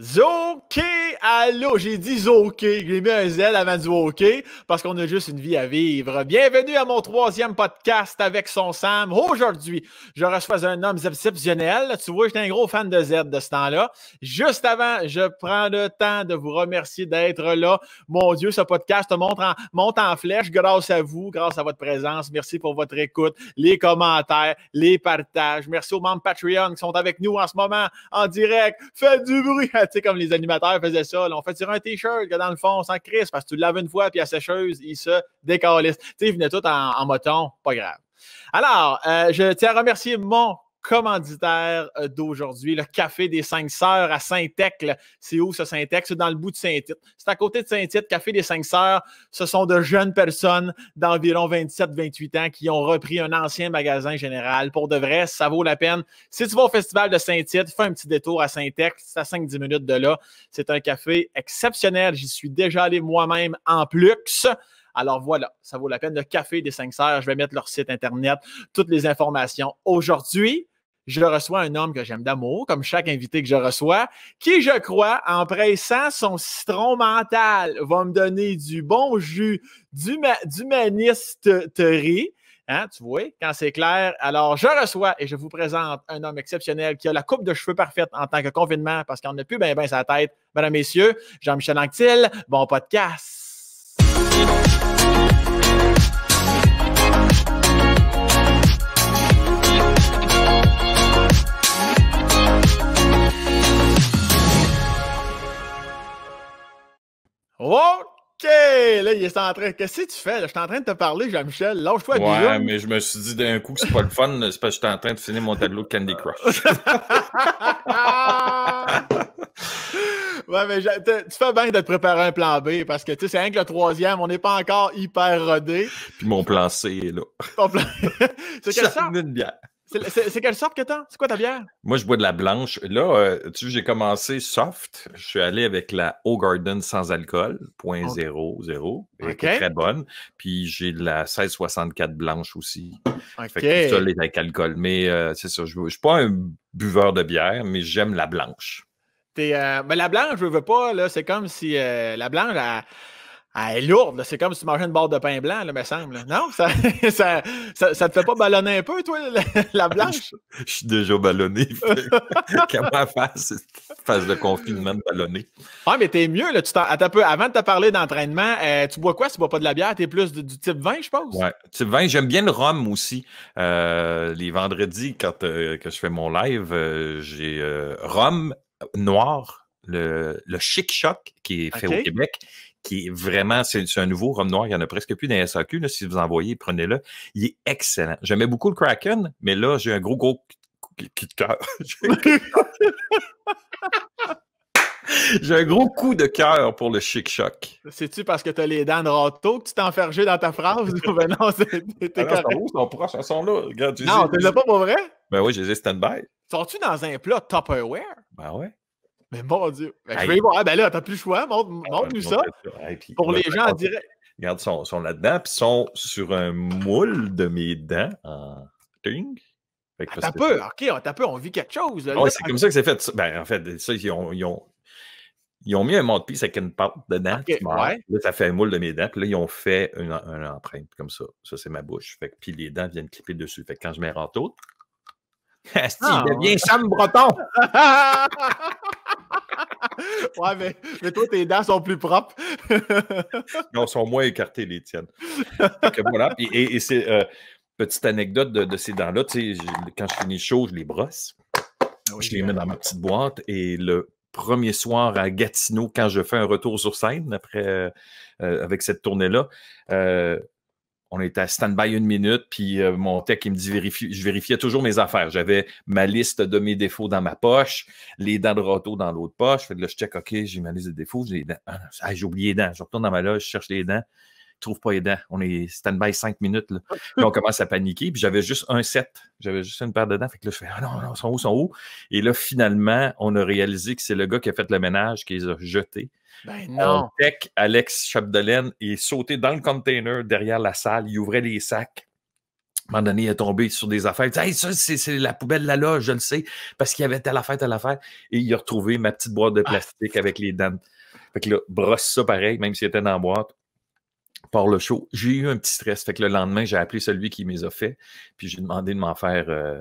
Zoké, allô, j'ai dit Zoké, j'ai mis un Z avant du OK parce qu'on a juste une vie à vivre. Bienvenue à mon troisième podcast avec son Sam. Aujourd'hui, je reçois un homme exceptionnel. Tu vois, j'étais un gros fan de Z de ce temps-là. Juste avant, je prends le temps de vous remercier d'être là. Mon Dieu, ce podcast monte en, monte en flèche grâce à vous, grâce à votre présence. Merci pour votre écoute, les commentaires, les partages. Merci aux membres Patreon qui sont avec nous en ce moment en direct. Faites du bruit! comme les animateurs faisaient ça, on fait tirer un t-shirt que dans le fond, on s'en crisse parce que tu le laves une fois, puis à sécheuse, il se décolle Tu sais, ils venaient tout en, en moton, pas grave. Alors, euh, je tiens à remercier mon commanditaire euh, d'aujourd'hui, le Café des Cinq Sœurs à Saint-Ecle. C'est où ce Saint-Ecle? C'est dans le bout de Saint-Tite. C'est à côté de Saint-Tite, Café des Cinq Sœurs. Ce sont de jeunes personnes d'environ 27-28 ans qui ont repris un ancien magasin général. Pour de vrai, ça vaut la peine. Si tu vas au Festival de Saint-Tite, fais un petit détour à Saint-Ecle. C'est à 5-10 minutes de là. C'est un café exceptionnel. J'y suis déjà allé moi-même en plus. Alors voilà, ça vaut la peine. Le Café des Cinq Sœurs, je vais mettre leur site Internet, toutes les informations aujourd'hui je reçois un homme que j'aime d'amour, comme chaque invité que je reçois, qui, je crois, en pressant son citron mental, va me donner du bon jus, du, d'humanisterie. Hein, tu vois, quand c'est clair. Alors, je reçois et je vous présente un homme exceptionnel qui a la coupe de cheveux parfaite en tant que confinement parce qu'on n'a plus bien ben sa tête. Mesdames, Messieurs, Jean-Michel Anctil, bon podcast. OK! Là, il est en train. Qu'est-ce que tu fais? Là, je suis en train de te parler, Jean-Michel. Lâche-toi, Ouais, mais je me suis dit d'un coup que c'est pas le fun, c'est parce que j'étais en train de finir mon tableau de Candy Crush. ouais, mais tu fais bien de te préparer un plan B parce que, tu sais, c'est rien que le troisième. On n'est pas encore hyper rodé. Puis mon plan C est là. Ton plan- c'est que ça. C'est quelle sorte que t'as? C'est quoi ta bière? Moi, je bois de la blanche. Là, euh, tu tu j'ai commencé soft. Je suis allé avec la O Garden sans alcool, .00. est très bonne. Puis j'ai de la 1664 blanche aussi. OK. Fait que ça, les avec alcool. Mais euh, c'est ça, je ne suis pas un buveur de bière, mais j'aime la blanche. Es, euh, la blanche, je ne veux pas, là, c'est comme si la blanche, ah, elle est lourde, c'est comme si tu mangeais une barre de pain blanc, là, me semble. Non, ça, ça, te fait pas ballonner un peu, toi, la, blanche? Je, suis déjà ballonné. Comment faire cette phase de confinement de ballonné? Ah, mais t'es mieux, là. Tu avant de te parler d'entraînement, euh, tu bois quoi? Tu bois pas de la bière, t'es plus du, type vin, je pense? Ouais, type 20. J'aime bien le rhum aussi. Euh, les vendredis, quand euh, je fais mon live, j'ai rhum noir, le, le chic choc qui est fait au Québec qui est vraiment, c'est un nouveau rhum noir, il n'y en a presque plus dans SAQ. si vous en voyez, prenez-le. Il est excellent. J'aimais beaucoup le Kraken, mais là, j'ai un gros, gros coup de cœur. J'ai un gros coup de cœur pour le chic choc. C'est-tu parce que tu as les dents de râteau que tu t'enferges dans ta phrase? ben non, t'es ah correct. Ils sont proches, ils sont là. non, tu les pas pour vrai? Ben oui, j'ai dit stand-by. sors tu dans un plat Tupperware? Ben ouais. Mais mon Dieu. Ben, je vais voir. Ah, ben là, t'as plus le choix. Ah, montre-nous ça. Pour les gens en direct. Regarde, ils sont, là-dedans, puis ils sont sur un moule de mes dents en ting. Ah, t'as peu, ok, t'as peu, on vit quelque chose. c'est comme ça que c'est fait. Ben, en fait, ça, ils ont, ils ont, ils ont mis un monte-piste avec une pâte dedans. ouais. Là, ça fait un moule de mes dents. Puis là, ils ont fait une, empreinte comme ça. Ça, c'est ma bouche. Fait que, puis les dents viennent clipper dessus. Fait que quand je mets un râteau... il devient Sam Breton. ouais, mais, toi, tes dents sont plus propres. non, sont moins écartées, les tiennes. voilà. Et, c'est euh, petite anecdote de, ces dents-là. Quand je finis chaud, je les brosse. Ah je les hein. mets dans ma petite boîte et le premier soir à Gatineau, quand je fais un retour sur scène après euh, avec cette tournée-là, euh, on était à stand-by une minute, puis euh, mon tech, il me dit, vérifie, je vérifiais toujours mes affaires. J'avais ma liste de mes défauts dans ma poche, les dents de râteau dans l'autre poche. Fait que là, je check, OK, j'ai ma liste de défauts, j'ai ah, j'ai oublié les dents. Je retourne dans ma loge, je cherche les dents. Je trouve pas les dents. On est stand-by cinq minutes. Là. on commence à paniquer. Puis j'avais juste un set. J'avais juste une paire de dents. Fait que là, je fais, ah non, non, sont où, sont où? Et là, finalement, on a réalisé que c'est le gars qui a fait le ménage, qui les a jetés. Ben non. tech, Alex Chapdelaine, est sauté dans le container derrière la salle, il ouvrait les sacs. À un moment donné, il est tombé sur des affaires. Il dit Hey, ça, c'est la poubelle de la loge, je le sais, parce qu'il y avait telle affaire, telle affaire. Et il a retrouvé ma petite boîte de ah. plastique avec les dents. Fait que là, brosse ça pareil, même s'il était dans la boîte par le show. J'ai eu un petit stress. Fait que le lendemain, j'ai appelé celui qui me les a fait, puis j'ai demandé de m'en faire euh,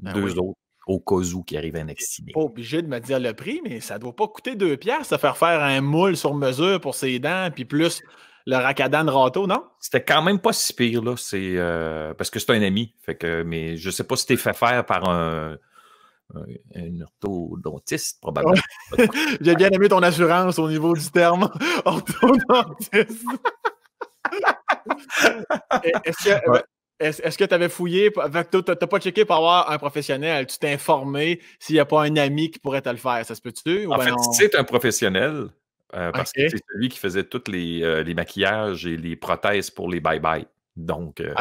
ben deux autres au cas où qui arrive à accident. Pas obligé de me dire le prix, mais ça ne doit pas coûter deux piastres de faire faire un moule sur mesure pour ses dents, puis plus le racadan de râteau, non? C'était quand même pas si pire, là. Euh, parce que c'est un ami. Fait que, mais je sais pas si t'es fait faire par un, orthodontiste, probablement. J'ai bien aimé ton assurance au niveau du terme orthodontiste. Est-ce est-ce que tu avais fouillé? Tu n'as pas checké pour avoir un professionnel. Tu t'es informé s'il n'y a pas un ami qui pourrait te le faire. Ça se peut-tu? En ben fait, c'est un professionnel euh, parce que c'est celui qui faisait tous euh, les, maquillages et les prothèses pour les bye-bye. Donc, euh,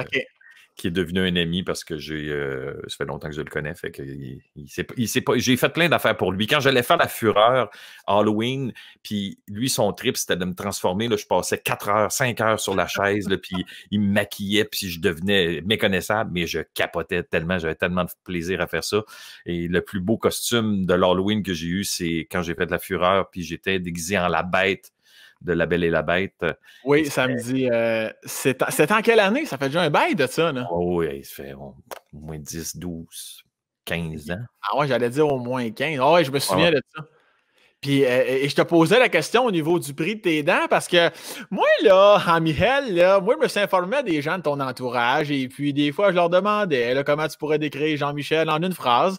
qui est devenu un ami parce que j'ai. Euh, ça fait longtemps que je le connais. Fait que il, pas. J'ai fait plein d'affaires pour lui. Quand j'allais faire la fureur Halloween, puis lui, son trip, c'était de me transformer. Là, je passais 4 heures, 5 heures sur la chaise, puis il me maquillait, puis je devenais méconnaissable, mais je capotais tellement. J'avais tellement de plaisir à faire ça. Et le plus beau costume de l'Halloween que j'ai eu, c'est quand j'ai fait de la fureur, puis j'étais déguisé en la bête de La Belle et la Bête. Euh, oui, ça me dit... Euh, c'est en quelle année? Ça fait déjà un bail de ça, là. Ah oui, il fait au moins 10, 12, 15 ans. Ah ouais, j'allais dire au moins 15. Ah ouais, je me souviens de ça. Puis, euh, et je te posais la question au niveau du prix de tes dents parce que moi, là, en Michel, moi, je me suis informé des gens de ton entourage et puis des fois, je leur demandais là, comment tu pourrais décrire Jean-Michel en une phrase.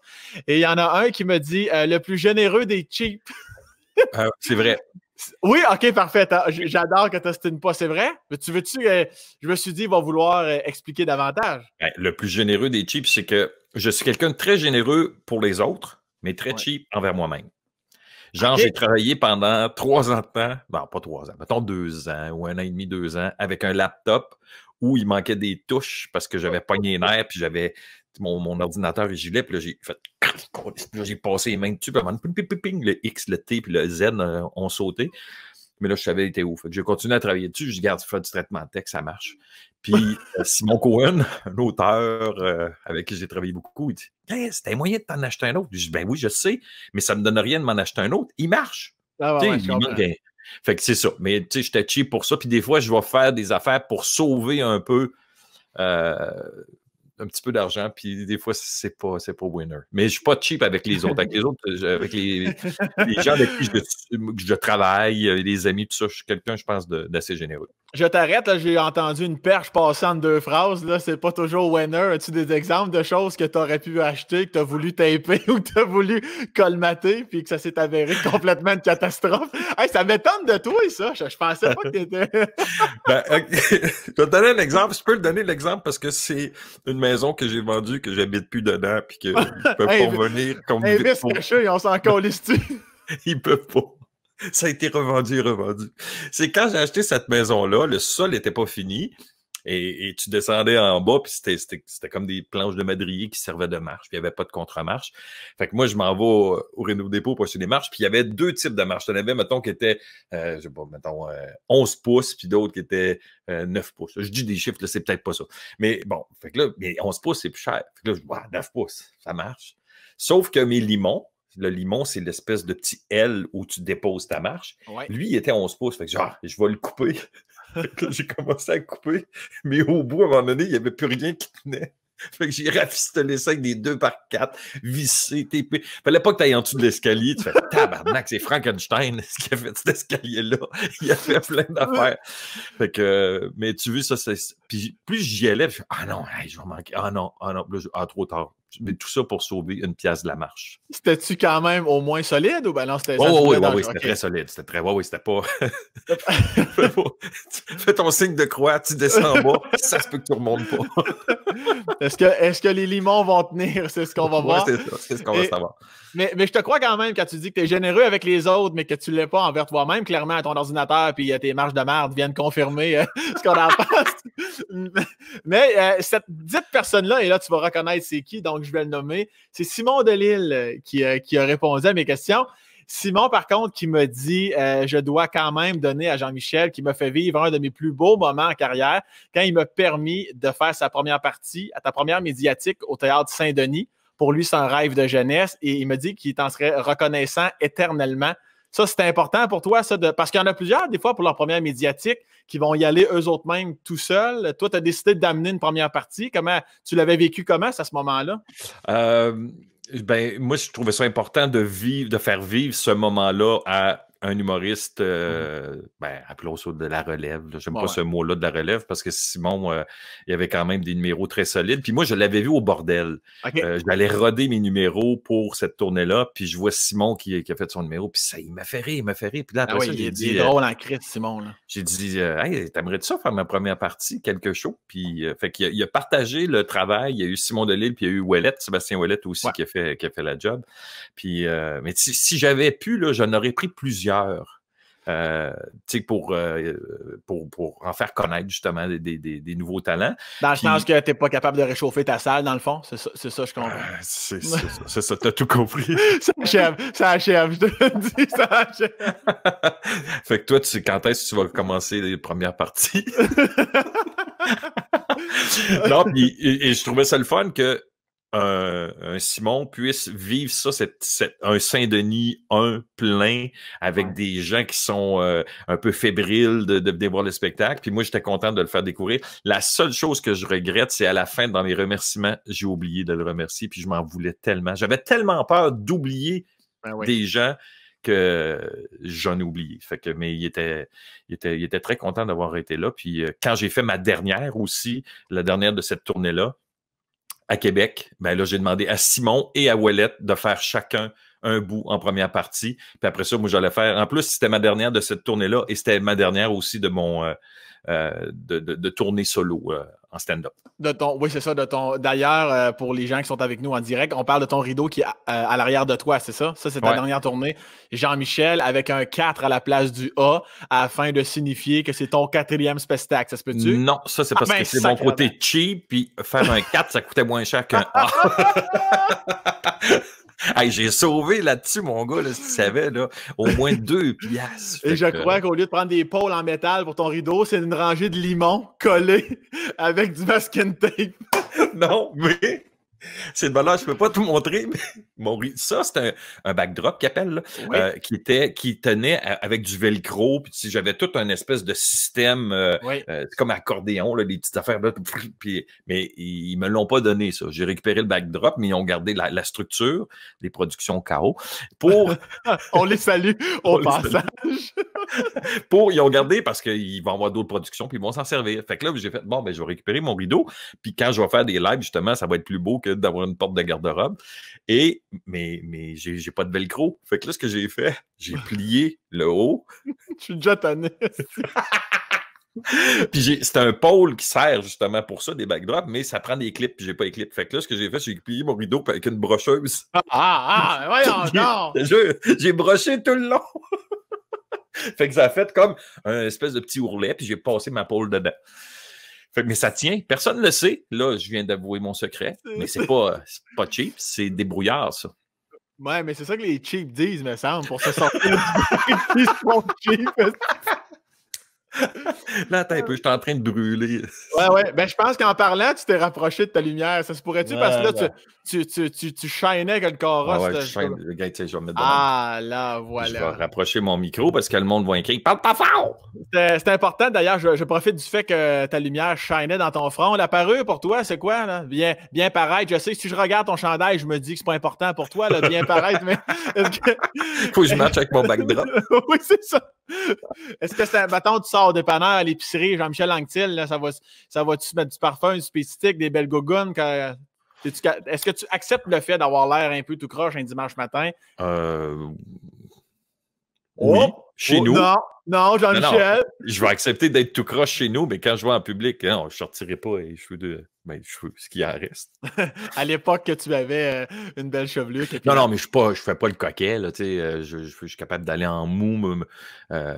Et il y en a un qui me dit le plus généreux des cheap. Ah, c'est vrai. Oui, ok, parfait. J'adore que tu pas, c'est vrai. Mais tu veux-tu. Euh, je me suis dit, il va vouloir euh, expliquer davantage. Ben, le plus généreux des cheap, c'est que je suis quelqu'un de très généreux pour les autres, mais très cheap envers moi-même. Genre, j'ai travaillé pendant trois ans de temps, non, ben, pas trois ans, mettons deux ans ou un an et demi, deux ans, avec un laptop où il manquait des touches parce que j'avais pogné les nerfs puis j'avais mon, mon ordinateur gilet, puis là, j'ai fait. j'ai passé les mains dessus, puis le X, le T, puis le Z euh, ont sauté. Mais là, je savais, était ouf j'ai continué à travailler dessus. Je garde, faire du traitement de texte, ça marche. Puis euh, Simon Cohen, un auteur euh, avec qui j'ai travaillé beaucoup, il dit C'est un moyen de t'en acheter un autre. Je dis Ben oui, je sais, mais ça ne me donne rien de m'en acheter un autre. Il marche. Ah, il Fait que c'est ça. Mais tu sais, j'étais cheap pour ça. Puis des fois, je vais faire des affaires pour sauver un peu un petit peu d'argent, puis des fois, c'est pas, pas winner. Mais je suis pas cheap avec les autres. Avec les gens avec qui je, travaille, euh, les amis, tout ça, je suis quelqu'un, je pense, d'assez généreux. Je t'arrête, j'ai entendu une perche passer en deux phrases, là, c'est pas toujours winner. As-tu des exemples de choses que tu aurais pu acheter, que tu as voulu taper ou que tu as voulu colmater, puis que ça s'est avéré complètement une catastrophe? Hey, ça m'étonne de toi, ça. Je, pensais pas que tu étais… Ben, je vais te donner un exemple. Je peux te donner l'exemple parce que c'est une maison que j'ai vendue, que j'habite plus dedans, puis qu'ils ne peuvent pas venir comme hey, vite pour... on s'en Ils peuvent pas. Ça a été revendu revendu. C'est quand j'ai acheté cette maison-là, le sol n'était pas fini. Et, tu descendais en bas, puis c'était comme des planches de madrier qui servaient de marche, puis il n'y avait pas de contre-marche. Fait que moi, je m'en vais au, Renault Dépôt pour acheter des marches, puis il y avait deux types de marches. Il y en avait, mettons, qui étaient, euh, je sais pas, mettons, 11 euh, pouces, puis d'autres qui étaient 9 euh, pouces. Je dis des chiffres, là, c'est peut-être pas ça. Mais bon, fait que là, 11 pouces, c'est plus cher. Fait que là, je vois, 9 pouces, ça marche. Sauf que mes limons, le limon, c'est l'espèce de petit L où tu déposes ta marche. Lui, il était 11 pouces. Fait que genre, ah, je vais le couper j'ai commencé à couper, mais au bout, à un moment donné, il n'y avait plus rien qui tenait. Fait que j'ai rafistolé ça avec des deux par quatre, vissé, TP. Fallait pas que tu en dessous de l'escalier. Tu fais tabarnak, c'est Frankenstein ce qui a fait cet escalier-là. Il a fait plein d'affaires. Fait que, mais tu veux, ça, c'est. Puis plus j'y allais, puis, ah non, je vais manquer. Ah non, ah non. Ah, trop tard mais tout ça pour sauver une pièce de la marche. C'était-tu quand même au moins solide ou ben non, c'était. Oh, oui, oui, oui, c'était très solide. C'était très. Oui, oui, c'était pas. Fais ton signe de croix, tu descends en bas, ça se peut que tu remontes pas. est-ce, que, est que les limons vont tenir C'est ce qu'on va ouais, voir. C'est, ce qu'on va savoir. Mais, je te crois quand même quand tu dis que tu es généreux avec les autres, mais que tu ne l'es pas envers toi-même, clairement, à ton ordinateur, puis euh, tes marches de merde viennent confirmer euh, ce qu'on en pense. mais euh, cette dite personne-là, et là, tu vas reconnaître c'est qui. Donc, que je vais le nommer. C'est Simon Delille euh, qui, euh, qui a répondu à mes questions. Simon, par contre, qui me dit euh, Je dois quand même donner à Jean-Michel, qui me fait vivre un de mes plus beaux moments en carrière, quand il m'a permis de faire sa première partie, à ta première médiatique au Théâtre Saint-Denis. Pour lui, son rêve de jeunesse et il me dit qu'il en serait reconnaissant éternellement ça, c'est important pour toi, ça, de, parce qu'il y en a plusieurs, des fois, pour leur première médiatique, qui vont y aller eux autres mêmes tout seuls. Toi, tu as décidé d'amener une première partie. Comment tu l'avais vécu comment à ce moment-là? Euh, ben, moi, je trouvais ça important de vivre, de faire vivre ce moment-là à un humoriste, euh, mmh ben, appelons ça de la relève. J'aime pas ce mot-là de la relève parce que Simon, euh, il avait quand même des numéros très solides. Puis moi, je l'avais vu au bordel. Euh, j'allais roder mes numéros pour cette tournée-là. Puis je vois Simon qui, a fait son numéro. Puis ça, il m'a fait rire, il m'a fait rire. Puis là, ah après ça, j'ai dit. drôle en crise, Simon. J'ai dit, hey, t'aimerais-tu ça faire ma première partie, quelque chose? Puis fait qu'il a, partagé le travail. Il y a eu Simon Delille, puis il y a eu Ouellette, Sébastien Ouellette aussi qui, a fait, qui fait la job. Puis, mais si, j'avais pu, là, j'en aurais pris plusieurs euh, pour, euh, pour, pour, en faire connaître justement des, des, des, nouveaux talents. Dans le sens que tu n'es pas capable de réchauffer ta salle, dans le fond, c'est ça, ça, je comprends. Ah, c'est ça, tu as tout compris. ça achève, ça achève, je te le dis, ça achève. fait que toi, tu, quand est-ce que tu vas commencer les premières parties? non, puis et, je trouvais ça le fun que un, Simon puisse vivre ça, un Saint-Denis un plein avec des gens qui sont euh, un peu fébriles de, de, voir le spectacle. Puis moi, j'étais content de le faire découvrir. La seule chose que je regrette, c'est à la fin, dans les remerciements, j'ai oublié de le remercier, puis je m'en voulais tellement. J'avais tellement peur d'oublier ben des gens que j'en ai oublié. Fait que, mais il était, il était, il était très content d'avoir été là. Puis euh, quand j'ai fait ma dernière aussi, la dernière de cette tournée-là, à Québec, ben là, j'ai demandé à Simon et à Ouellette de faire chacun un bout en première partie. Puis après ça, moi, j'allais faire. En plus, c'était ma dernière de cette tournée-là et c'était ma dernière aussi de mon, euh, euh, de, tourner solo euh, en stand-up. oui, c'est ça, D'ailleurs, euh, pour les gens qui sont avec nous en direct, on parle de ton rideau qui est à, l'arrière de toi, c'est ça? Ça, c'est ta dernière tournée. Jean-Michel avec un 4 à la place du A afin de signifier que c'est ton quatrième spectacle, ça se peut-tu? Non, ça, c'est ah, parce que ben, c'est mon côté cheap, puis faire un 4, ça coûtait moins cher qu'un A. j'ai sauvé là-dessus, mon gars, si tu savais, là, au moins deux piastres. Et je crois qu'au lieu de prendre des pôles en métal pour ton rideau, c'est une rangée de limon collés avec du masking tape. non, mais c'est de bonheur, je ne peux pas tout montrer, mais mon, ça, c'est un, backdrop qui appelle, euh, qui, était, qui tenait avec du velcro, puis j'avais tout un espèce de système, euh, euh, comme accordéon, là, les petites affaires, mais ils ne me l'ont pas donné, ça. J'ai récupéré le backdrop, mais ils ont gardé la, structure des productions KO pour... on les salue au passage! pour, ils ont gardé parce qu'ils vont avoir d'autres productions, puis ils vont s'en servir. Fait que là, j'ai fait, bon, ben, je vais récupérer mon rideau, puis quand je vais faire des lives, justement, ça va être plus beau que d'avoir une porte de garde-robe. Et, mais, mais j'ai pas de velcro. Fait que là, ce que j'ai fait, j'ai plié le haut. Je suis déjà tanné. puis c'est un pôle qui sert justement pour ça, des backdrops, mais ça prend des clips, j'ai pas les clips. Fait que là, ce que j'ai fait, j'ai plié mon rideau avec une brocheuse. Ah, ah, ah J'ai broché tout le long. fait que ça a fait comme un espèce de petit ourlet, puis j'ai passé ma pôle dedans. Fait, mais ça tient. Personne ne le sait. Là, je viens d'avouer mon secret. Mais c'est pas, pas cheap, c'est débrouillard, ça. Ouais, mais c'est ça que les cheap disent, me semble, pour se sortir du cheap. Là, attends un peu, je suis en train de brûler. Ouais, ouais. Ben, je pense qu'en parlant, tu t'es rapproché de ta lumière. Ça se pourrait-tu? Parce que là, tu, tu, tu, tu, chaînais avec le carrosse. ouais, Ah, là, voilà. Je vais rapprocher mon micro parce que le monde va écrire « Parle pas fort! » C'est important. D'ailleurs, je, profite du fait que ta lumière chaînait dans ton front. La parure, pour toi, c'est quoi? Là? Bien, bien paraître. Je sais que si je regarde ton chandail, je me dis que c'est pas important pour toi, là, bien paraître, mais... Faut que je matche avec mon backdrop. oui, c'est ça. Est-ce que ça, mettons, tu sors des dépanneur à l'épicerie, Jean-Michel Anctil, là, ça va, ça va tu mettre du parfum, du spécifique, des belles gougounes? est-ce que tu acceptes le fait d'avoir l'air un peu tout croche un dimanche matin? Euh, oh, oui. Chez oh, nous. Non, Jean-Michel. Je vais accepter d'être tout croche chez nous, mais quand je vais en public, hein, je ne sortirai pas et je suis de. Ben, ce qui en reste. à l'époque que tu avais euh, une belle chevelure. Non, non, mais je ne fais pas le coquet. Là, euh, je, suis capable d'aller en mou. Euh,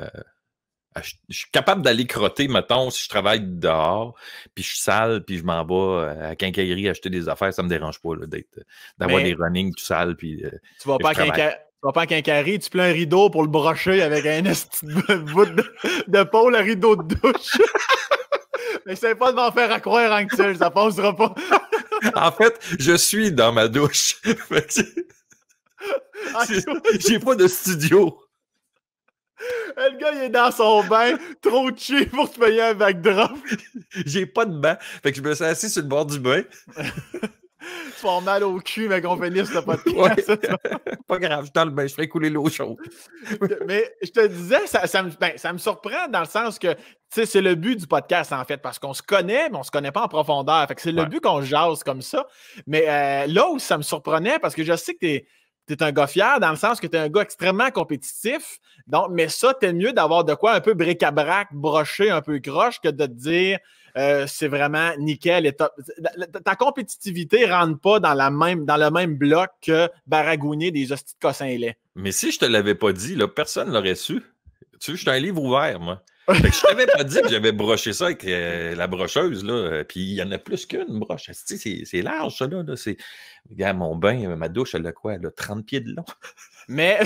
je, suis capable d'aller crotter, mettons, si je travaille dehors, puis je suis sale, puis je m'en vais à Quincaillerie acheter des affaires. Ça ne me dérange pas d'avoir des running tout sale. Puis, tu vas pas à Quincaillerie vas pas qu'un carré, tu pleins un rideau pour le brocher avec un bout de, de peau, rideau de douche. Mais c'est pas de m'en faire à croire, que ça passera pas. en fait, je suis dans ma douche. Ah, j'ai pas de studio. Le gars, il est dans son bain, trop chier pour te payer un backdrop. J'ai pas de bain. Fait que je me suis assis sur le bord du bain tu vas mal au cul, mais qu'on finisse le podcast. pas grave, je le bain, je fais couler l'eau chaude. mais je te disais, ben, ça, me, surprend dans le sens que c'est le but du podcast, en fait, parce qu'on se connaît, mais on ne se connaît pas en profondeur. Fait que c'est le but qu'on jase comme ça. Mais euh, là où ça me surprenait, parce que je sais que tu es, un gars fier dans le sens que tu es un gars extrêmement compétitif. Donc, mais ça, t'es mieux d'avoir de quoi un peu bric-à-brac, broché, un peu croche que de te dire euh, c'est vraiment nickel et Ta, compétitivité ne rentre pas dans, la même, dans le même bloc que Baragounier des hosties de et Mais si je te l'avais pas dit, là, personne l'aurait su. Tu veux, je suis un livre ouvert, moi. Je ne je t'avais pas dit que j'avais broché ça avec euh, la brocheuse, là. Euh, puis il y en a plus qu'une broche. C'est large, ça, là. Regarde, mon bain, euh, ma douche, elle a quoi? Elle a 30 pieds de long. Mais...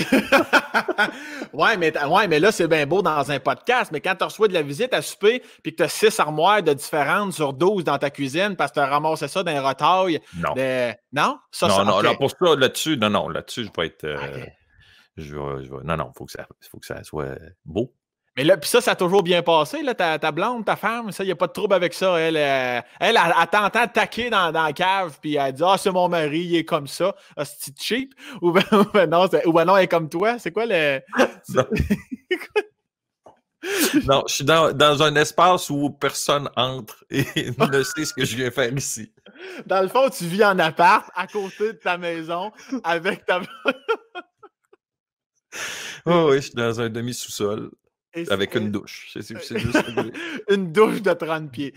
ouais, mais ouais, mais là, c'est bien beau dans un podcast, mais quand tu reçois de la visite à souper puis que tu as 6 armoires de différentes sur 12 dans ta cuisine parce que tu as ramassé ça d'un retail. Non. Non? non, non, pour ça, là-dessus, non, non, là-dessus, je vais être. vais, non, non, il faut que ça soit beau, mais là, puis ça, ça a toujours bien passé, là, ta, blonde, ta femme, ça, il n'y a pas de trouble avec ça. Elle, euh, elle, t'entend taquer dans, la cave, puis elle dit Ah, c'est mon mari, il est comme ça, ah, c'est cheap. Ou ben, non, elle est comme toi. C'est quoi le. non, je suis dans, un espace où personne entre et ne sait ce que je viens faire ici. Dans le fond, tu vis en appart, à côté de ta maison, avec ta. oh oui, je suis dans un demi-sous-sol avec une douche. une douche de 30 pieds.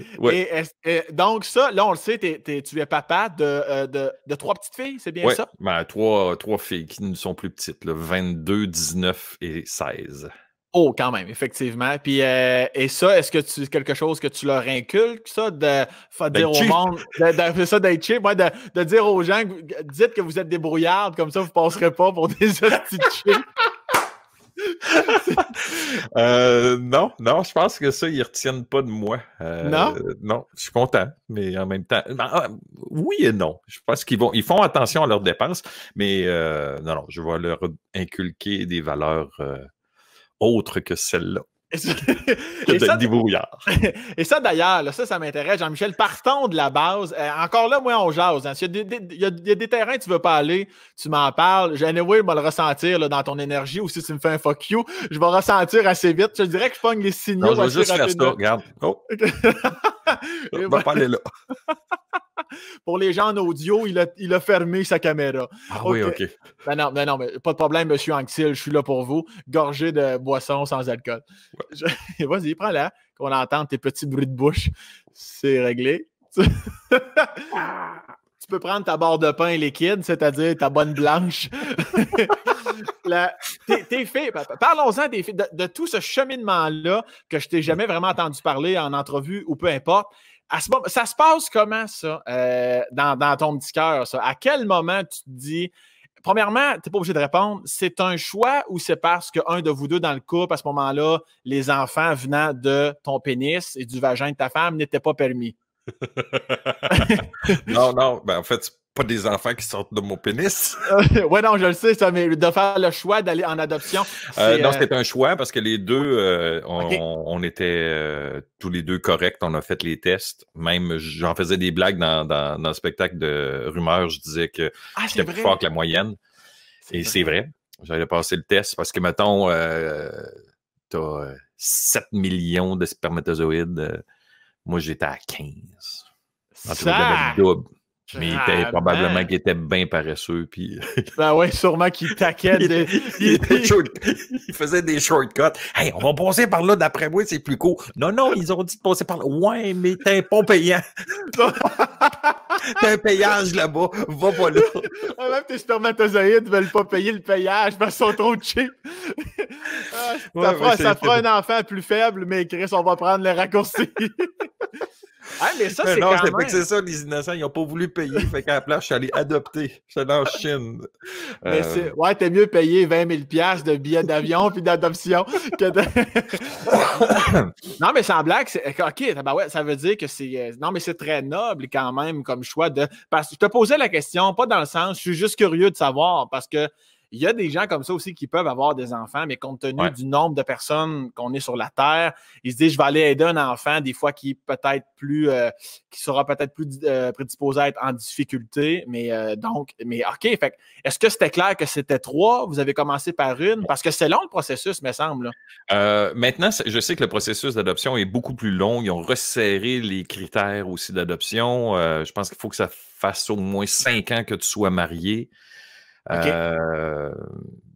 donc, ça, là, on le sait, tu es papa euh, de, trois petites filles, c'est bien ça? Ben, trois, euh, trois filles qui ne sont plus petites, 22, 19 et 16. Oh, quand même, effectivement. Puis, euh, et ça, est-ce que c'est quelque chose que tu leur inculques, ça, de faire dire au monde, de, ça, de, dire aux gens, dites que vous êtes débrouillards, comme ça, vous ne passerez pas pour des filles Euh, non, non, je pense que ça, ils retiennent pas de moi. Euh, non? Non, je suis content, mais en même temps, ben, ah, oui et non. Je pense qu'ils vont, ils font attention à leurs dépenses, mais euh, non, non, je vais leur inculquer des valeurs autres que celles-là et, ça, débrouillard. et ça, d'ailleurs, ça, ça m'intéresse, Jean-Michel. Partons de la base. Euh, encore là, moi, on jase. il y, a des terrains tu ne veux pas aller, tu m'en parles. J'ai anyway, vais le ressentir dans ton énergie ou si tu me fais un fuck you, je vais le ressentir assez vite. Je dirais que je pogne les signaux. Non, je vais juste faire ça, regarde. je oh. vais pas aller là. Pour les gens en audio, il a, il a fermé sa caméra. Ah oui, OK. Ben non, ben non, mais pas de problème, monsieur Anxil, je suis là pour vous. Gorgé de boissons sans alcool. Vas-y, prends-la, qu'on entende tes petits bruits de bouche. C'est réglé. tu peux prendre ta barre de pain liquide, c'est-à-dire ta bonne blanche. La, tes, parlons-en de, tout ce cheminement-là que je t'ai jamais vraiment entendu parler en entrevue ou peu importe ça se passe comment, ça, euh, dans, ton petit cœur, À quel moment tu te dis, premièrement, tu n'es pas obligé de répondre, c'est un choix ou c'est parce qu'un de vous deux dans le couple, à ce moment-là, les enfants venant de ton pénis et du vagin de ta femme n'étaient pas permis? non, non, ben, en fait, c'est pas des enfants qui sortent de mon pénis. ouais, non, je le sais, ça, mais de faire le choix d'aller en adoption. Euh, non, c'était euh, un choix parce que les deux, euh, on, était tous les deux corrects, on a fait les tests. Même, j'en faisais des blagues dans, dans, le spectacle de rumeurs, je disais que ah, c'était plus fort que la moyenne. Et c'est vrai, j'avais passé le test parce que, mettons, t'as 7 millions de spermatozoïdes moi, j'étais à 15. En tout cas, double. Mais il était, ah, probablement qu'il était bien paresseux. Puis... ben ouais, sûrement qu'il taquait. Des... il, faisait des shortcuts. Hey, on va passer par là, d'après moi, c'est plus court. Non, non, ils ont dit de passer par là. Ouais, mais t'es pas payant. T'es un payage là-bas. Va pas là. Ah, même tes spermatozoïdes veulent pas payer le payage parce qu'ils sont trop cheap. Ah, ça, fera, ça fera, un enfant plus faible, mais Chris, on va prendre le raccourci. Ah, mais ça, c'est Non, c'est c'est ça, les innocents, ils n'ont pas voulu payer. Fait qu'à la place, je suis allé adopter. allé en Chine. Mais c'est. Euh. Ouais, t'es mieux payé 20 000 de billets d'avion puis d'adoption que de... non, mais sans blague, c'est... Eh, OK, ouais, ça veut dire que c'est... Euh, non, mais c'est très noble quand même comme choix de... Parce que je te posais la question, pas dans le sens, je suis juste curieux de savoir, parce que il y a des gens comme ça aussi qui peuvent avoir des enfants, mais compte tenu du nombre de personnes qu'on est sur la Terre, ils se disent, je vais aller aider un enfant, des fois qui peut-être plus, euh, qui sera peut-être plus euh, prédisposé à être en difficulté. Mais euh, donc, mais OK, fait est-ce que c'était clair que c'était trois? Vous avez commencé par une? Parce que c'est long le processus, me semble. maintenant, je sais que le processus d'adoption est beaucoup plus long. Ils ont resserré les critères aussi d'adoption. je pense qu'il faut que ça fasse au moins cinq ans que tu sois marié. Euh,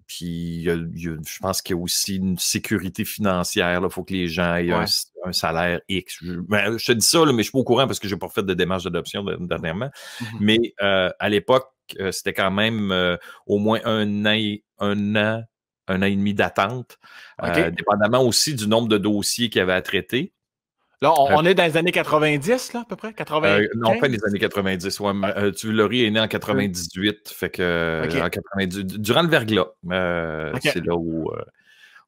puis je pense qu'il y a aussi une sécurité financière. Il faut que les gens aient un, salaire X. Ben, je, te dis ça, mais je ne suis pas au courant parce que je n'ai pas fait de démarche d'adoption dernièrement. Mmh mais euh, à l'époque, euh, c'était quand même au moins un an, un an, un an et demi d'attente, dépendamment aussi du nombre de dossiers qu'il y avait à traiter. Là, euh, on, est dans les années 90, là, à peu près? 90? Euh, non, pas les années 90. Tu euh, tu Laurie est né en 98. Fait que en 90, durant le verglas, c'est là où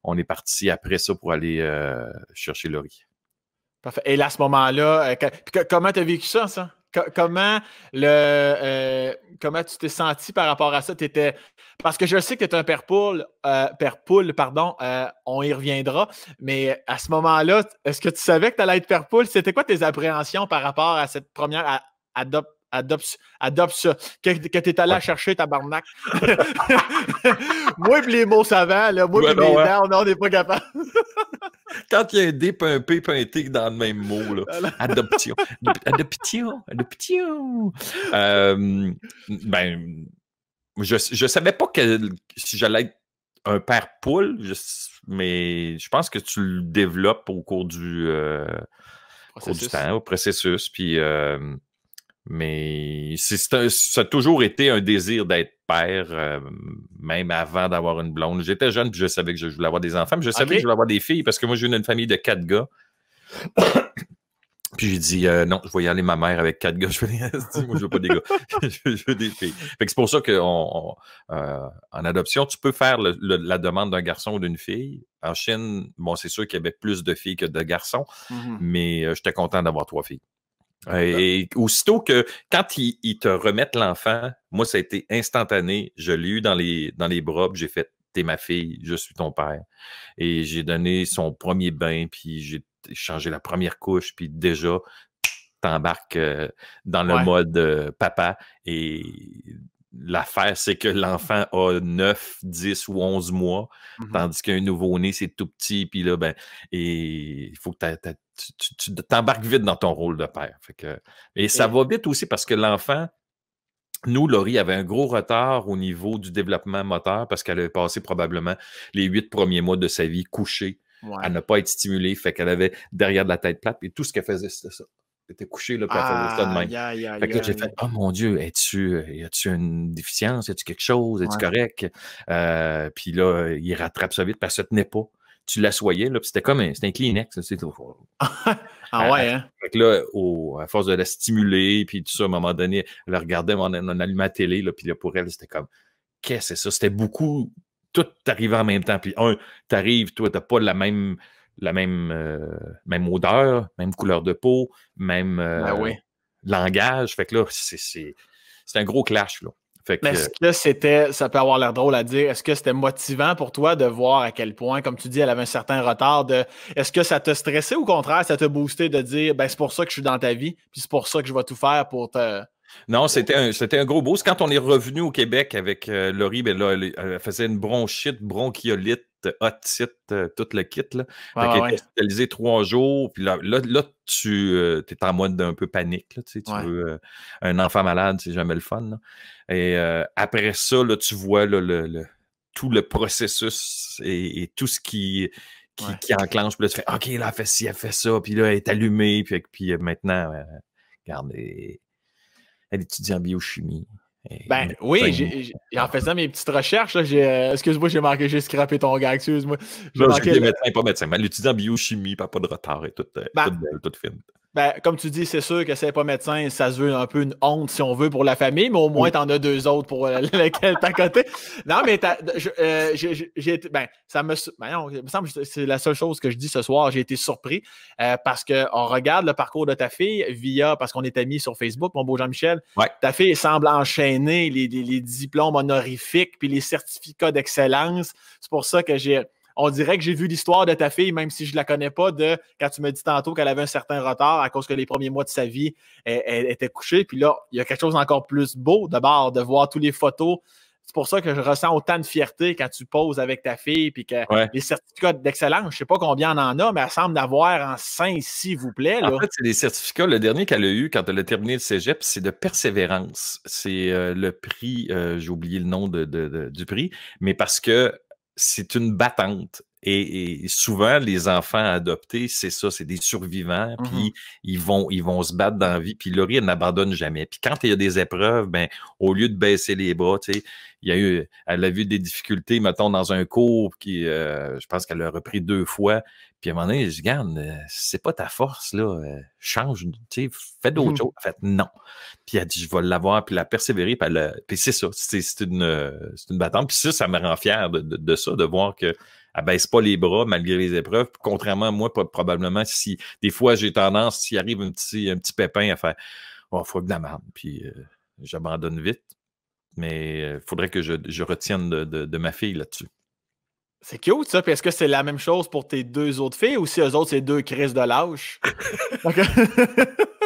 on est parti après ça pour aller chercher Laurie. Parfait. Et là, à ce moment-là, comment tu as vécu ça, ça? comment, le, euh, comment tu t'es senti par rapport à ça? Étais, parce que je sais que tu es un père poule, euh, pardon, euh, on y reviendra, mais à ce moment-là, est-ce que tu savais que tu allais être père poule? C'était quoi tes appréhensions par rapport à cette première à, que, que tu es allé chercher chercher, tabarnak? moi, les mots savants, là, moi, et les on n'est pas capable. Quand il y a un D, un P, puis un T dans le même mot, là. Adoption. Adoption. Adoption. Euh, ben, je, je savais pas que si j'allais être un père poule, mais je pense que tu le développes au cours du, euh, cours du temps, au processus. Puis. Euh, mais ça a toujours été un désir d'être père, euh, même avant d'avoir une blonde. J'étais jeune, puis je savais que je voulais avoir des enfants, mais je savais que je voulais avoir des filles, parce que moi, j'ai une famille de quatre gars. Puis j'ai dit, euh, non, je vais y aller ma mère avec quatre gars. Je veux, pas des gars. je, veux, des filles. que c'est pour ça qu'en euh, en adoption, tu peux faire la demande d'un garçon ou d'une fille. En Chine, bon, c'est sûr qu'il y avait plus de filles que de garçons, mm-hmm. mais j'étais content d'avoir trois filles. Et aussitôt que, quand ils, te remettent l'enfant, moi, ça a été instantané. Je l'ai eu dans les, dans les bras, j'ai fait T'es ma fille, je suis ton père. Et j'ai donné son premier bain, puis j'ai changé la première couche, puis déjà, t'embarques euh, dans le mode euh, papa. Et L'affaire, c'est que l'enfant a 9, 10 ou 11 mois, mm-hmm. tandis qu'un nouveau-né, c'est tout petit, puis là, ben, et il faut que tu t'embarques vite dans ton rôle de père. et ça va vite aussi parce que l'enfant, nous, Laurie avait un gros retard au niveau du développement moteur parce qu'elle avait passé probablement les huit premiers mois de sa vie couchée à ne pas être stimulée. Fait qu'elle avait derrière de la tête plate et tout ce qu'elle faisait, c'était ça était couché là, pour faire elle faisait ça de même. fait que j'ai fait Oh mon Dieu, es-tu, euh, as-tu une déficience? As-tu quelque chose? Es-tu correct? Euh, puis là, il rattrape ça vite, parce ça se tenait pas. Tu l'assoyais, là, puis c'était comme un, c'était un Kleenex, c'est trop Ah euh, ouais, hein? Fait que là, à force de la stimuler, puis tout ça, à un moment donné, elle regardait, on, on allumait télé, là, puis là, pour elle, c'était comme Qu'est-ce que c'est ça? C'était beaucoup tout arrivait en même temps. Puis un, t'arrives, toi, t'as pas la même la même, euh, même odeur, même couleur de peau, même euh, ben langage. Fait que là, c'est un gros clash. Là. est-ce que c'était, ça peut avoir l'air drôle à dire, est-ce que c'était motivant pour toi de voir à quel point, comme tu dis, elle avait un certain retard de est-ce que ça te stressait ou au contraire, ça te boostait de dire ben c'est pour ça que je suis dans ta vie, puis c'est pour ça que je vais tout faire pour te. Non, c'était un, un gros boost. Quand on est revenu au Québec avec euh, Laurie, ben là, elle, faisait une bronchite, bronchiolite, hot site, euh, tout le kit. Là. est trois jours. Puis là, tu euh, es en mode un peu panique. tu veux euh, un enfant malade, c'est jamais le fun. Et après ça, tu vois le, tout le processus et, tout ce qui, qui, enclenche. tu fais OK, là, elle fait ci, elle fait ça. Puis là, elle est allumée. Puis, maintenant, regarde, elle, elle étudie en biochimie. Ben oui, en faisant mes petites recherches, j'ai, euh, excuse-moi, j'ai marqué, j'ai scrappé ton gars, excuse-moi. Je non, marqué, je suis pas médecin, mais l'utilisant biochimie, pas, pas de retard et tout, euh, ben tout, fine. Ben, comme tu dis, c'est sûr que c'est pas médecin, ça se veut un peu une honte si on veut pour la famille, mais au moins t'en as deux autres pour euh, lesquels t'as côté. Non, mais euh, j'ai été. Ben, ça me, ben me semble c'est la seule chose que je dis ce soir. J'ai été surpris euh, parce qu'on regarde le parcours de ta fille via, parce qu'on est amis sur Facebook, mon beau Jean-Michel. Ta fille semble enchaîner les diplômes honorifiques puis les certificats d'excellence. C'est pour ça que j'ai on dirait que j'ai vu l'histoire de ta fille, même si je la connais pas, de quand tu me dis tantôt qu'elle avait un certain retard à cause que les premiers mois de sa vie, elle, était couchée. Puis là, il y a quelque chose encore plus beau d'abord de voir toutes les photos. C'est pour ça que je ressens autant de fierté quand tu poses avec ta fille, puis que les certificats d'excellence, je sais pas combien on en a, mais elle semble avoir en 5, s'il vous plaît. En fait, c'est des certificats. Le dernier qu'elle a eu quand elle a terminé le cégep, c'est de persévérance. C'est euh, le prix, euh, j'ai oublié le nom du prix, mais parce que c'est une battante. Et, souvent, les enfants adoptés, c'est ça, c'est des survivants, mmh puis ils vont, ils vont se battre dans la vie, puis Laurie, elle n'abandonne jamais. Puis quand il y a des épreuves, ben, au lieu de baisser les bras, tu sais, il y a eu, elle a vu des difficultés, mettons, dans un cours, qui, euh, je pense qu'elle l'a repris deux fois, puis à un moment donné, je garde, euh, c'est pas ta force, là, euh, change, tu sais, fais mmh d'autres choses. En fait, non. Puis elle dit, je vais l'avoir, puis la persévérer, puis, puis c'est ça, c'est une, une battante. Puis ça, ça me rend fier de, de ça, de voir que elle baisse pas les bras malgré les épreuves. Contrairement à moi, probablement, si des fois j'ai tendance, s'il arrive un petit, un petit pépin, à faire Oh, faut que de la puis euh, j'abandonne vite. Mais il euh, faudrait que je, je retienne de, ma fille là-dessus. C'est cute, ça. Puis est-ce que c'est la même chose pour tes deux autres filles ou si eux autres, c'est deux crises de lâche?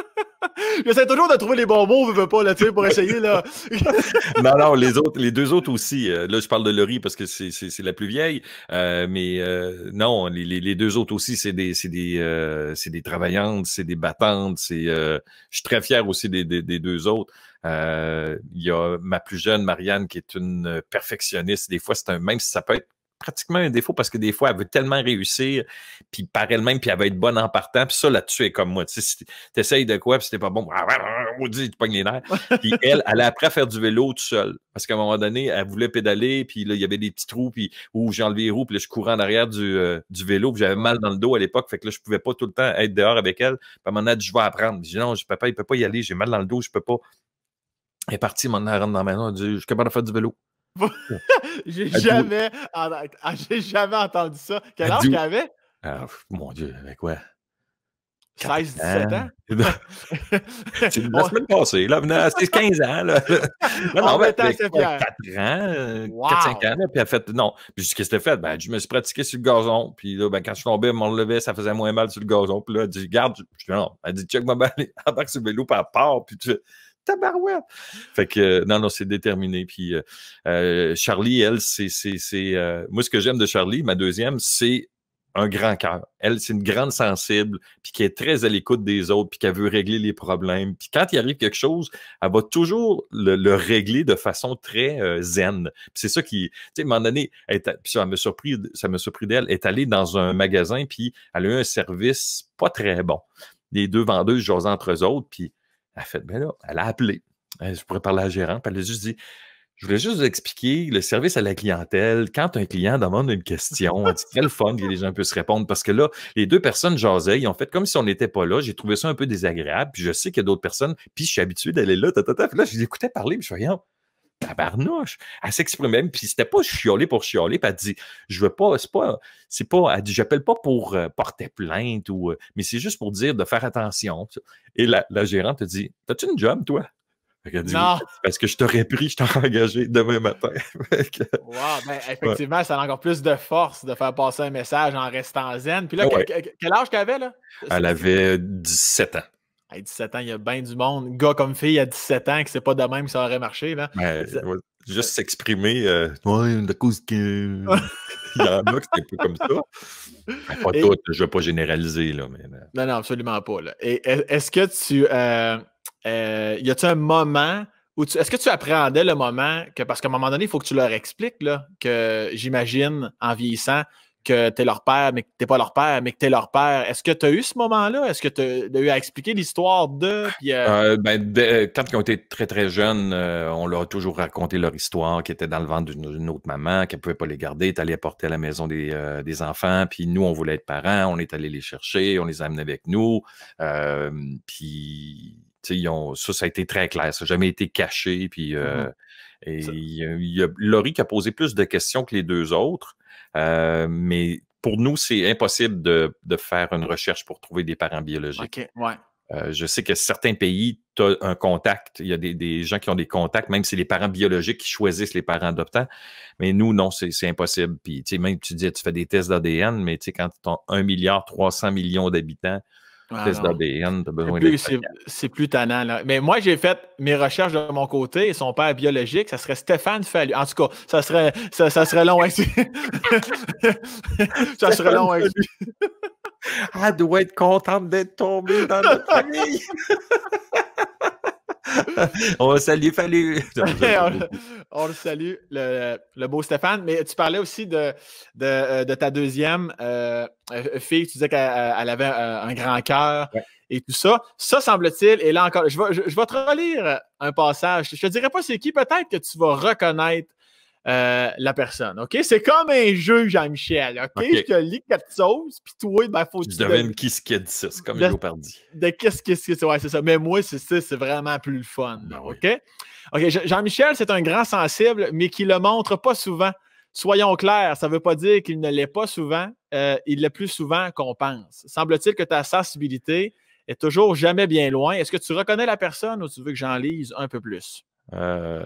J'essaie toujours de trouver les bonbons mots, pas, là, tu pour essayer, là. non, non, les, autres, les deux autres aussi. Euh, là, je parle de Laurie parce que c'est la plus vieille, euh, mais euh, non, les, les, deux autres aussi, c'est des, des, des travaillantes, c'est des battantes, c'est... je suis très fier aussi des, des, des deux autres. Il y a ma plus jeune, Marianne, qui est une perfectionniste. Des fois, c'est un... Même si ça peut être pratiquement un défaut parce que des fois, elle veut tellement réussir, puis par elle-même, puis elle va être bonne en partant. Puis ça, là-dessus, est comme moi. Tu sais, t'essayes de quoi, puis c'était pas bon, bah, bah, bah, dit tu pognes les nerfs. Puis elle, elle a faire du vélo tout seul, Parce qu'à un moment donné, elle voulait pédaler, puis là, il y avait des petits trous, puis où j'ai enlevé les roues, puis là, je courais en arrière euh, du, vélo, puis j'avais mal dans le dos à l'époque, fait que là, je pouvais pas tout le temps être dehors avec elle. Puis à un moment donné, je vais apprendre. Je dis non, papa, il peut pas y aller, j'ai mal dans le dos, je peux pas. Elle est partie, maintenant, elle dans la maison, je capable faire du vélo. j'ai jamais, ah, jamais entendu ça. Quel âge qu'elle avait? Ah, mon Dieu, avec quoi? 16, 17 ans? c'est la semaine passée, là. C'est 15 ans, là. Non, 4 ans, 4-5 euh, ans, puis elle fait, non. Puis qu'est-ce que fait? Ben, je me suis pratiqué sur le gazon, puis là, ben, quand je suis tombé, elle m'en ça faisait moins mal sur le gazon, puis là, elle dit, garde, je dis, non. Elle dit, check ma balle, embarque sur le vélo, par part, puis tu tabarouette. Fait que, euh, non, non, c'est déterminé. Puis euh, euh, Charlie, elle, c'est. moi, ce que j'aime de Charlie, ma deuxième, c'est un grand cœur. Elle, c'est une grande sensible, puis qui est très à l'écoute des autres, puis qu'elle veut régler les problèmes. Puis quand il arrive quelque chose, elle va toujours le, régler de façon très euh, zen. c'est ça qui, tu sais, à un moment donné, elle, ça m'a surpris, ça me surpris d'elle, est allée dans un magasin, puis elle a eu un service pas très bon. Les deux vendeuses jasent entre eux autres, puis elle a fait, ben là, elle a appelé. Je pourrais parler à la gérante, puis elle a juste dit, je voulais juste vous expliquer le service à la clientèle. Quand un client demande une question, c'est très le fun que les gens puissent répondre parce que là, les deux personnes jasaient, ils ont fait comme si on n'était pas là. J'ai trouvé ça un peu désagréable. Puis je sais qu'il y a d'autres personnes, puis je suis habitué d'aller là, ta Puis là, je les parler, mais je rien tabarnouche. Elle s'exprimait, puis c'était pas chiolé pour chioler puis elle dit, je veux pas, c'est pas, c'est pas, elle dit, j'appelle pas pour euh, porter plainte ou, euh, mais c'est juste pour dire de faire attention. Et la, la gérante dit, t'as-tu une job, toi? Dit, non. Parce que je t'aurais pris, je t'aurais engagé demain matin. wow, ben, effectivement, ça a encore plus de force de faire passer un message en restant zen. Puis là, quel, âge qu'elle avait, là? Elle avait 17 ans. À 17 ans, il y a bien du monde, gars comme fille à 17 ans, que c'est pas de même que ça aurait marché. Ben, juste s'exprimer, euh, ouais, de cause que. il y en a qui c'est un peu comme ça. Ben, pas je ne vais pas généraliser. Là, Non, non, absolument pas. Et e, est-ce que tu. Euh, euh, y a-tu un moment. où tu... Est-ce que tu appréhendais le moment que, parce qu'à un moment donné, il faut que tu leur expliques là, que j'imagine en vieillissant, que tu es leur père, mais que tu pas leur père, mais que tu es leur père. Est-ce que tu as eu ce moment-là? Est-ce que tu as, eu à expliquer l'histoire de, euh, euh, ben, euh, Quand ils ont été très, très jeunes, on leur a toujours raconté leur histoire, qui était dans le ventre d'une autre maman, qu'elle ne pouvait pas les garder, est allée apporter à la maison des, enfants. Puis nous, on voulait être parents, on est allé les chercher, on les a amenés avec nous. puis, ils ont, ça, ça a été très clair. Ça n'a jamais été caché. Puis, mm-hmm. et Laurie qui a posé plus de questions que les deux autres. Euh, mais pour nous, c'est impossible de, de, faire une recherche pour trouver des parents biologiques. ouais. Euh, je sais que certains pays, tu as un contact, il y a des, des, gens qui ont des contacts, même si les parents biologiques qui choisissent les parents adoptants. Mais nous, non, c'est impossible. Puis, même tu dis, tu fais des tests d'ADN, mais quand tu as 1 milliard 300 millions d'habitants, ah, c'est plus tannant, Mais moi, j'ai fait mes recherches de mon côté et son père biologique, ça serait Stéphane Fallu. En tout cas, ça serait, ça, serait long ainsi. ça serait long avec Elle doit être contente d'être tombée dans notre famille on salue, salut. on, le salue, le, beau Stéphane. Mais tu parlais aussi de, euh, ta deuxième euh, euh, fille. Tu disais qu'elle avait un grand cœur et tout ça. Ça, semble-t-il, et là encore, je vais, vais te relire un passage. Je te dirais pas c'est qui, peut-être que tu vas reconnaître euh, la personne. OK? C'est comme un jeu, Jean-Michel. OK? Je te lis quatre chose puis toi, ben, faut que tu. qui ce dit, c'est comme De qu'est-ce c'est. Ouais, c'est ça. Mais moi, c'est c'est vraiment plus le fun. Ben OK? OK. Jean-Michel, c'est un grand sensible, mais qui le montre pas souvent. Soyons clairs, ça ne veut pas dire qu'il ne l'est pas souvent, euh, il l'est plus souvent qu'on pense. Semble-t-il que ta sensibilité est toujours jamais bien loin. Est-ce que tu reconnais la personne ou tu veux que j'en lise un peu plus? Euh,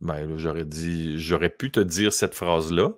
ben, j'aurais dit, j'aurais pu te dire cette phrase-là.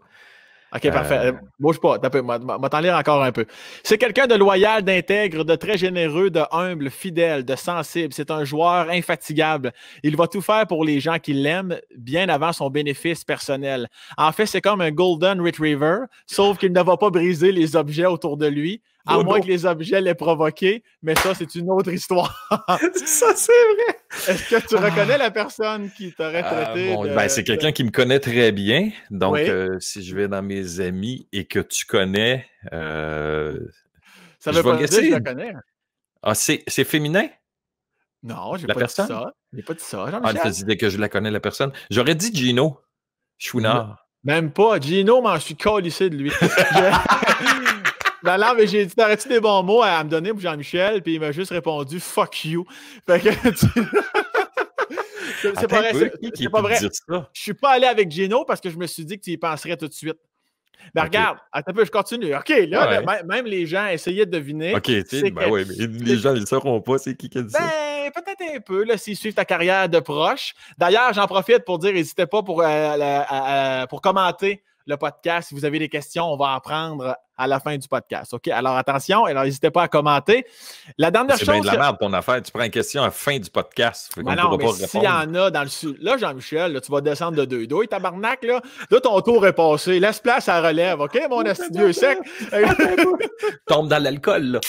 OK, parfait. Euh, euh, bouge pas. M'en lire encore un peu. C'est quelqu'un de loyal, d'intègre, de très généreux, de humble, fidèle, de sensible. C'est un joueur infatigable. Il va tout faire pour les gens qui l'aiment bien avant son bénéfice personnel. En fait, c'est comme un Golden Retriever, sauf qu'il ne va pas briser les objets autour de lui à moins que les objets l'aient provoqué, mais ça, c'est une autre histoire. ça, c'est vrai. Est-ce que tu ah. reconnais la personne qui t'aurait ah, traité? Ben, c'est quelqu'un qui me connaît très bien. Donc, euh, si je vais dans mes amis et que tu connais. Euh, ça veut pas dire que je la connais. Ah, c'est féminin? Non, j'ai pas dit ça. J'ai pas dit ça. Ah, tu as dit que je la connais, la personne. J'aurais dit Gino Chouinard. Même pas. Gino je suis lycée de lui. Ben là, mais j'ai dit, t'aurais-tu des bons mots à, me donner pour Jean-Michel? Puis il m'a juste répondu, fuck you. Fait que C'est pas vrai. pas vrai. Je suis pas allé avec Gino parce que je me suis dit que tu y penserais tout de suite. Mais ben, regarde, attends un peu, je continue. OK, là, ben, même les gens essayaient de deviner. OK, sais ben oui, mais les gens, ils ne sauront pas c'est qui qui a dit ben, peut-être un peu, là, s'ils suivent ta carrière de proche. D'ailleurs, j'en profite pour dire, n'hésitez pas pour, euh, pour commenter le podcast. Si vous avez des questions, on va en prendre à la fin du podcast. OK? Alors attention, alors n'hésitez pas à commenter. La dernière chose. C'est bien de la merde ton affaire. Tu prends une question à la fin du podcast. Ben non, s'il y en a dans le. Là, Jean-Michel, tu vas descendre de deux doigts, tabarnak. Là. là, ton tour est passé. Laisse place à relève. OK, mon astucieux sec? Tombe dans l'alcool, là.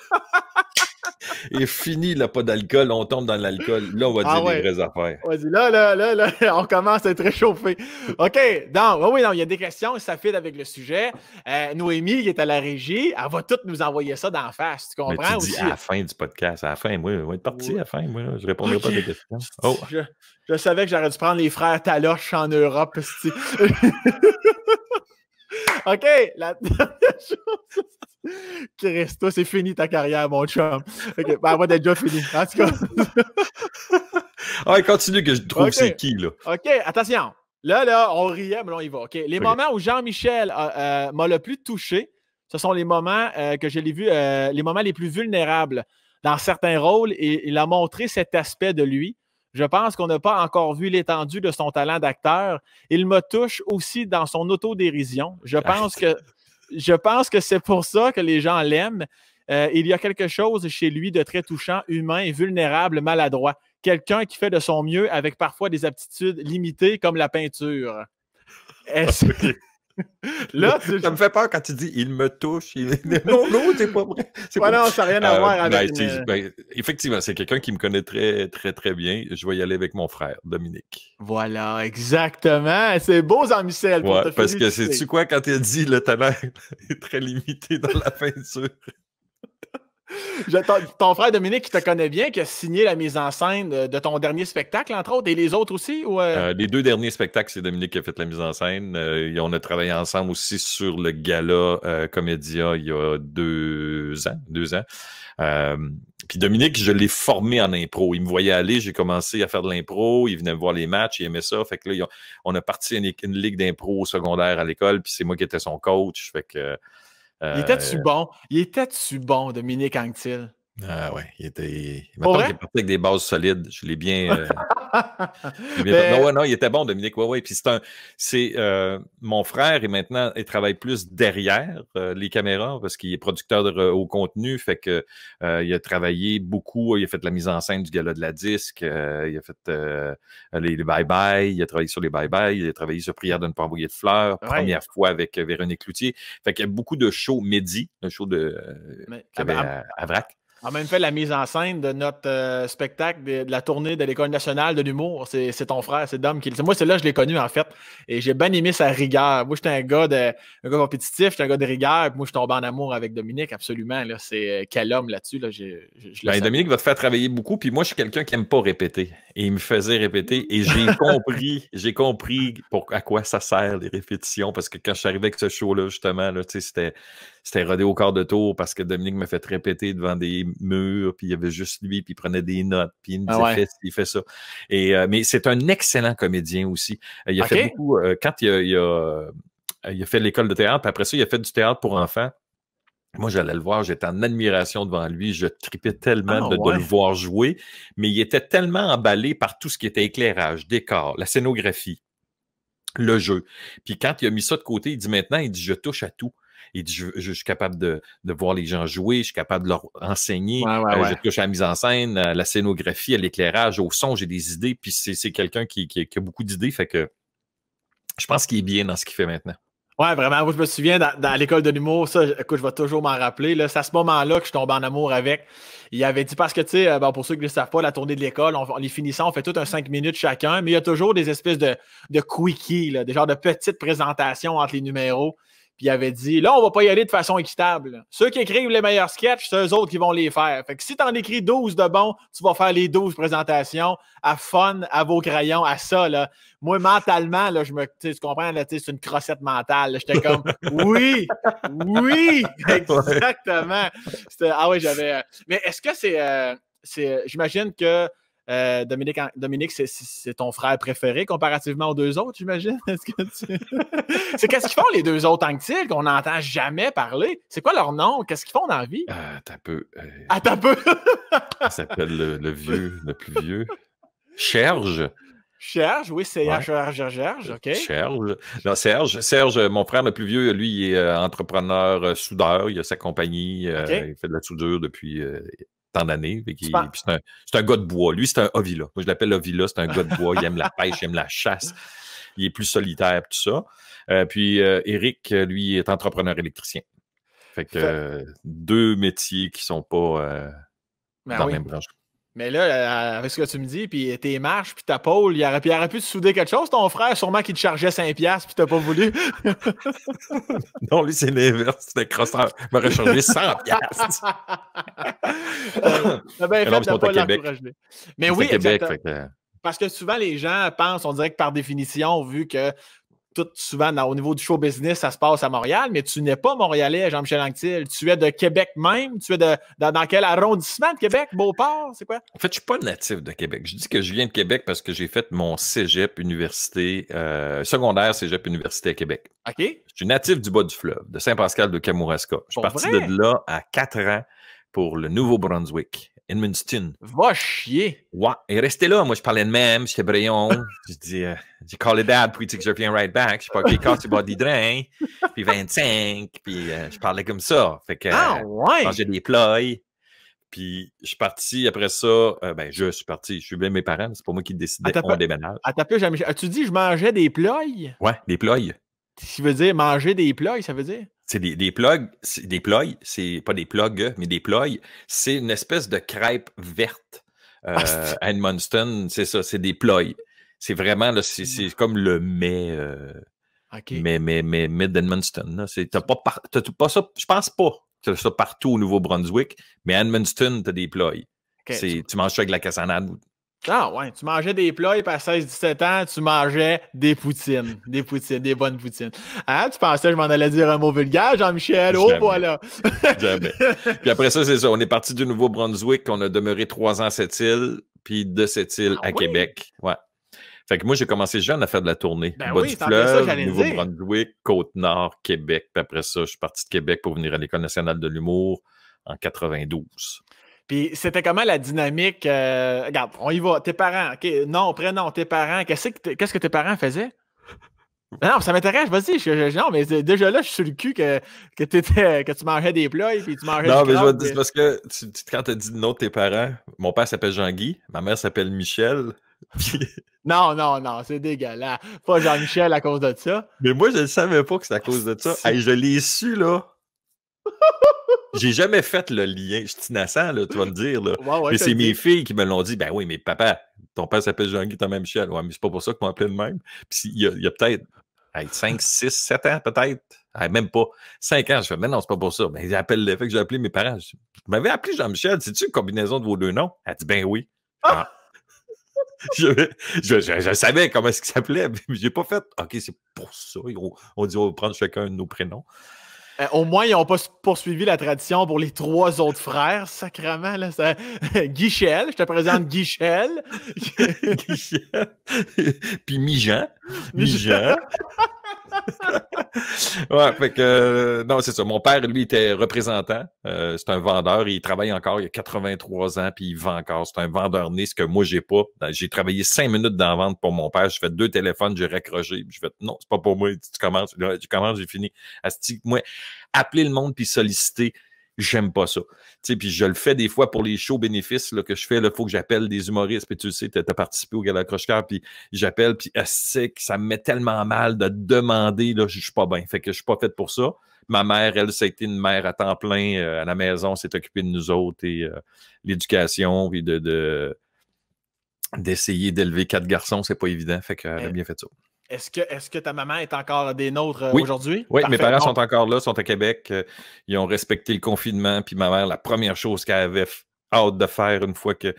Et fini, là, pas d'alcool, on tombe dans l'alcool. Là, on va ah dire les vraies affaires. Vas-y, là, là, là, là, on commence à être réchauffé. OK, donc, oui, oui, il y a des questions, ça file avec le sujet. Euh, Noémie, il est à la régie, elle va toutes nous envoyer ça d'en face, tu comprends? Mais tu Dis à la fin du podcast, à la fin, moi, on va être parti à la fin, moi, je répondrai pas à tes questions. Oh. Je, savais que j'aurais dû prendre les frères Taloche en Europe, OK, la dernière chose... Christo, c'est fini ta carrière, mon chum. Okay, ben, moi, déjà fini. En tout cas. Ah continue que je trouve c'est qui, là. OK, attention. Là, là, on riait, mais là, on y va. OK. Les moments où Jean-Michel euh, euh, m'a le plus touché, ce sont les moments euh, que je l'ai vu, les moments les plus vulnérables dans certains rôles et il a montré cet aspect de lui. Je pense qu'on n'a pas encore vu l'étendue de son talent d'acteur. Il me touche aussi dans son autodérision. Je ah, pense que je pense que c'est pour ça que les gens l'aiment. Euh, il y a quelque chose chez lui de très touchant, humain, vulnérable, maladroit. Quelqu'un qui fait de son mieux avec parfois des aptitudes limitées comme la peinture. Est-ce ah, Là, ça me fait peur quand tu dis il me touche. Non, non, c'est pas vrai. non, ça n'a rien à euh, voir ben, avec. Euh, ben, effectivement, c'est quelqu'un qui me connaît très, très, très bien. Je vais y aller avec mon frère, Dominique. Voilà, exactement. C'est beau, Jean-Michel. parce que sais-tu quoi, quand il dit le talent est très limité dans la peinture ton frère Dominique, qui te connaît bien, qui a signé la mise en scène de ton dernier spectacle, entre autres, et les autres aussi? Euh? Euh, les deux derniers spectacles, c'est Dominique qui a fait la mise en scène. Euh, on a travaillé ensemble aussi sur le gala Comédia il y a deux ans. Deux ans. puis Dominique, je l'ai formé en impro. Il me voyait aller, j'ai commencé à faire de l'impro. Il venait me voir les matchs, il aimait ça. Fait que là, on a parti une, une ligue d'impro secondaire à l'école, puis c'est moi qui étais son coach. Fait que il était-tu euh, bon? Il était-tu bon, Dominique Anctil? Ah ouais, il était. Maintenant, qu'il est parti avec des bases solides. Je l'ai bien. Euh, Ben, non, il était bon, Dominique. oui, ouais. Puis c'est un. C'est, euh, mon frère est maintenant, il travaille plus derrière euh, les caméras parce qu'il est producteur de, au contenu. Fait que euh, il a travaillé beaucoup. Il a fait la mise en scène du gala de la disque. il a fait les, Bye Bye. Il a travaillé sur les Bye Bye. Il a travaillé sur Prière de ne pas envoyer de fleurs. Première fois avec Véronique Loutier, Fait qu'il y a beaucoup de shows midi, un show de. Mais, en même fait, la mise en scène de notre euh, spectacle, de, la tournée de l'École nationale de l'humour, c'est, ton frère, c'est Dom qui Moi, c'est là je l'ai connu, en fait. Et j'ai bien aimé sa rigueur. Moi, j'étais un gars, de, un gars compétitif, j'étais un gars de rigueur. puis Moi, je suis tombé en amour avec Dominique, absolument. c'est euh, quel homme là-dessus. Là, ben, Dominique va te faire travailler beaucoup. Puis moi, je suis quelqu'un qui n'aime pas répéter. Et il me faisait répéter. Et j'ai compris, j'ai compris pour, à quoi ça sert les répétitions. Parce que quand je suis arrivé avec ce show-là, justement, là, c'était c'était rodé au quart de tour parce que Dominique me fait répéter devant des murs, puis il y avait juste lui, puis il prenait des notes, puis il me ah disait, il fait ça. Et, euh, mais c'est un excellent comédien aussi. Euh, il a fait beaucoup, euh, quand il a, il a, fait l'école de théâtre, puis après ça, il a fait du théâtre pour enfants. Moi, j'allais le voir, j'étais en admiration devant lui, je tripais tellement ah de, de, le voir jouer, mais il était tellement emballé par tout ce qui était éclairage, décor, la scénographie, le jeu. Puis quand il a mis ça de côté, il dit maintenant, il dit, je touche à tout je, suis capable de, voir les gens jouer, je suis capable de leur enseigner, euh, je touche à la mise en scène, à la scénographie, à l'éclairage, au son, j'ai des idées, puis c'est quelqu'un qui, a beaucoup d'idées, fait que je pense qu'il est bien dans ce qu'il fait maintenant. Ouais, vraiment. je me souviens, dans, l'école de l'humour, ça, écoute, je vais toujours m'en rappeler. C'est à ce moment-là que je tombe en amour avec. Il avait dit, parce que, tu sais, euh, pour ceux qui ne le savent pas, la tournée de l'école, on, les finissant, on fait tout un cinq minutes chacun, mais il y a toujours des espèces de, quickies, des genres de petites présentations entre les numéros. Puis il avait dit là, on va pas y aller de façon équitable. Ceux qui écrivent les meilleurs sketchs, c'est eux autres qui vont les faire. Fait que si tu en écris 12 de bons, tu vas faire les 12 présentations à fun, à vos crayons, à ça. Là. Moi, mentalement, là, je me. Tu comprends, c'est une crossette mentale. J'étais comme Oui, oui, exactement. C'était Ah oui, j'avais. Euh, mais est-ce que c'est. Euh, j'imagine que euh, Dominique, Dominique c'est ton frère préféré comparativement aux deux autres, j'imagine. C'est qu'est-ce qu'ils font les deux autres Anctil qu'on n'entend jamais parler? C'est quoi leur nom? Qu'est-ce qu'ils font dans la vie? Ah, euh, t'as peu. Ah, euh, t'as peu! Il s'appelle le, vieux, le plus vieux. Cherge. Cherge, oui, c'est Serge, Serge, e OK. Serge. Non, Serge, Serge, mon frère le plus vieux, lui, il est entrepreneur soudeur, il a sa compagnie, il fait de la soudure depuis d'années. C'est un, gars de bois. Lui, c'est un ovila. Moi, je l'appelle ovila. C'est un gars de bois. Il aime la pêche, il aime la chasse. Il est plus solitaire, tout ça. Euh, puis euh, Eric, lui, est entrepreneur électricien. Fait que deux métiers qui ne sont pas euh, ben dans la même branche. Mais là, euh, avec ce que tu me dis, puis tes marches, puis ta pôle, il aurait, aurait pu te souder quelque chose, ton frère, sûrement qu'il te chargeait 5$, puis t'as pas voulu. non, lui, c'est l'inverse, c'était crosseur. Il m'aurait chargé 100$. T'as bien fait de pas Mais oui, Parce que souvent, les gens pensent, on dirait que par définition, vu que souvent au niveau du show business, ça se passe à Montréal, mais tu n'es pas montréalais, Jean-Michel Anctil. Tu es de Québec même. Tu es de, dans, quel arrondissement de Québec? Beauport, c'est quoi? En fait, je ne suis pas natif de Québec. Je dis que je viens de Québec parce que j'ai fait mon cégep université, euh, secondaire cégep université à Québec. OK. Je suis natif du bas du fleuve, de Saint-Pascal de Kamouraska. Je suis parti de là à quatre ans pour le Nouveau-Brunswick. Edmundston. Va chier. Ouais. Et restez là. Moi, je parlais de même. J'étais brillant. je dis, euh, j'ai callé dad. Puis, tu sais que je reviens right back. Je suis pas quand tu bois des Puis 25. Puis, euh, je parlais comme ça. Fait que. Ah, euh, ouais. J'ai des ploys. Puis, je suis parti après ça. Euh, ben, je suis parti. Je suis bien mes parents. C'est pas moi qui décidais. Ah, On ah, plus, Attends, as-tu dit je mangeais des ploys? Ouais, des ploys. Tu veux dire manger des ploys, ça veut dire? C'est des, des plugs, des ploys, c'est pas des plugs, mais des ploys. C'est une espèce de crêpe verte. Ah, euh, Edmundston, c'est ça, c'est des ploys. C'est vraiment, c'est comme le mais. Euh, Mais, mais, mais, d'Edmundston. T'as pas, pas ça, je pense pas. T'as ça partout au Nouveau-Brunswick, mais à Edmundston, t'as des ploys. Tu manges ça avec la cassanade, ah ouais, tu mangeais des plats et à 16-17 ans, tu mangeais des poutines. Des poutines, des bonnes poutines. Hein, tu pensais que je m'en allais dire un mot vulgaire, Jean-Michel? Oh voilà! Jamais. Puis après ça, c'est ça. On est parti du Nouveau-Brunswick. On a demeuré trois ans à cette île, puis de cette île ah à Québec. Ouais. Fait que moi, j'ai commencé jeune à faire de la tournée. Ben Bas du Nouveau-Brunswick, Côte-Nord, Québec. Puis après ça, je suis parti de Québec pour venir à l'École nationale de l'humour en 92. Puis c'était comment la dynamique? Euh, regarde, on y va. Tes parents, ok, non, prénom, tes parents. Qu'est-ce que, tes parents faisaient? Non, ça m'intéresse, vas-y. Je, non, mais déjà là, je suis sur le cul que, tu mangeais des plats et puis tu mangeais Non, mais je vais te dire, euh. parce que quand tu dit le nom de tes parents, mon père s'appelle Jean-Guy, ma mère s'appelle Michel. non, non, non, c'est dégueulasse. Pas Jean-Michel à cause de ça. Mais moi, je ne savais pas que c'était à cause de ça. je l'ai su, là. J'ai jamais fait le lien. Je suis innocent, là, tu vas le dire. mais c'est mes filles qui me l'ont dit. Ben oui, mais papa, ton père s'appelle Jean-Guy Thomas Michel. mais c'est pas pour ça qu'on m'appelle le même. Puis il y a, peut-être 5, 6, 7 ans, peut-être. même pas. 5 ans. Je fais, mais non, c'est pas pour ça. mais j'appelle le fait que j'ai appelé mes parents. Je, m'avais appelé Jean-Michel. C'est-tu une combinaison de vos deux noms? Elle dit, ben oui. Ah! Ah. Je, savais comment est-ce qu'il s'appelait, mais j'ai pas fait. OK, c'est pour ça. On, on dit, on va prendre chacun de nos prénoms. Euh, au moins, ils n'ont pas poursuivi la tradition pour les trois autres frères, sacrement. Là, Guichel, je te présente Guichel. Guichel. Puis Mijan. ouais, fait que, euh, non, c'est ça. Mon père, lui, était représentant. Euh, c'est un vendeur. Il travaille encore. Il a 83 ans, puis il vend encore. C'est un vendeur né, ce que moi, j'ai pas. J'ai travaillé cinq minutes dans la vente pour mon père. J'ai fait deux téléphones, j'ai raccroché. J'ai fait, non, c'est pas pour moi. Tu commences, tu commences, j'ai fini. Asti, moi, appeler le monde puis solliciter j'aime pas ça. Tu sais, puis je le fais des fois pour les shows bénéfices là, que je fais. Il faut que j'appelle des humoristes. tu sais, tu as, participé au Gala croche Puis j'appelle. Puis ah, que ça me met tellement mal de demander. Là, je suis pas bien. Fait que je suis pas fait pour ça. Ma mère, elle, ça été une mère à temps plein euh, à la maison. s'est occupée de nous autres et euh, l'éducation. Puis de. d'essayer d'élever quatre garçons, c'est pas évident. Fait que a ben bien fait ça. Est-ce que, ta maman est encore des nôtres euh, aujourd'hui? Oui, mes parents sont encore là, sont à Québec. Euh, ils ont respecté le confinement. Puis ma mère, la première chose qu'elle avait hâte de faire une fois que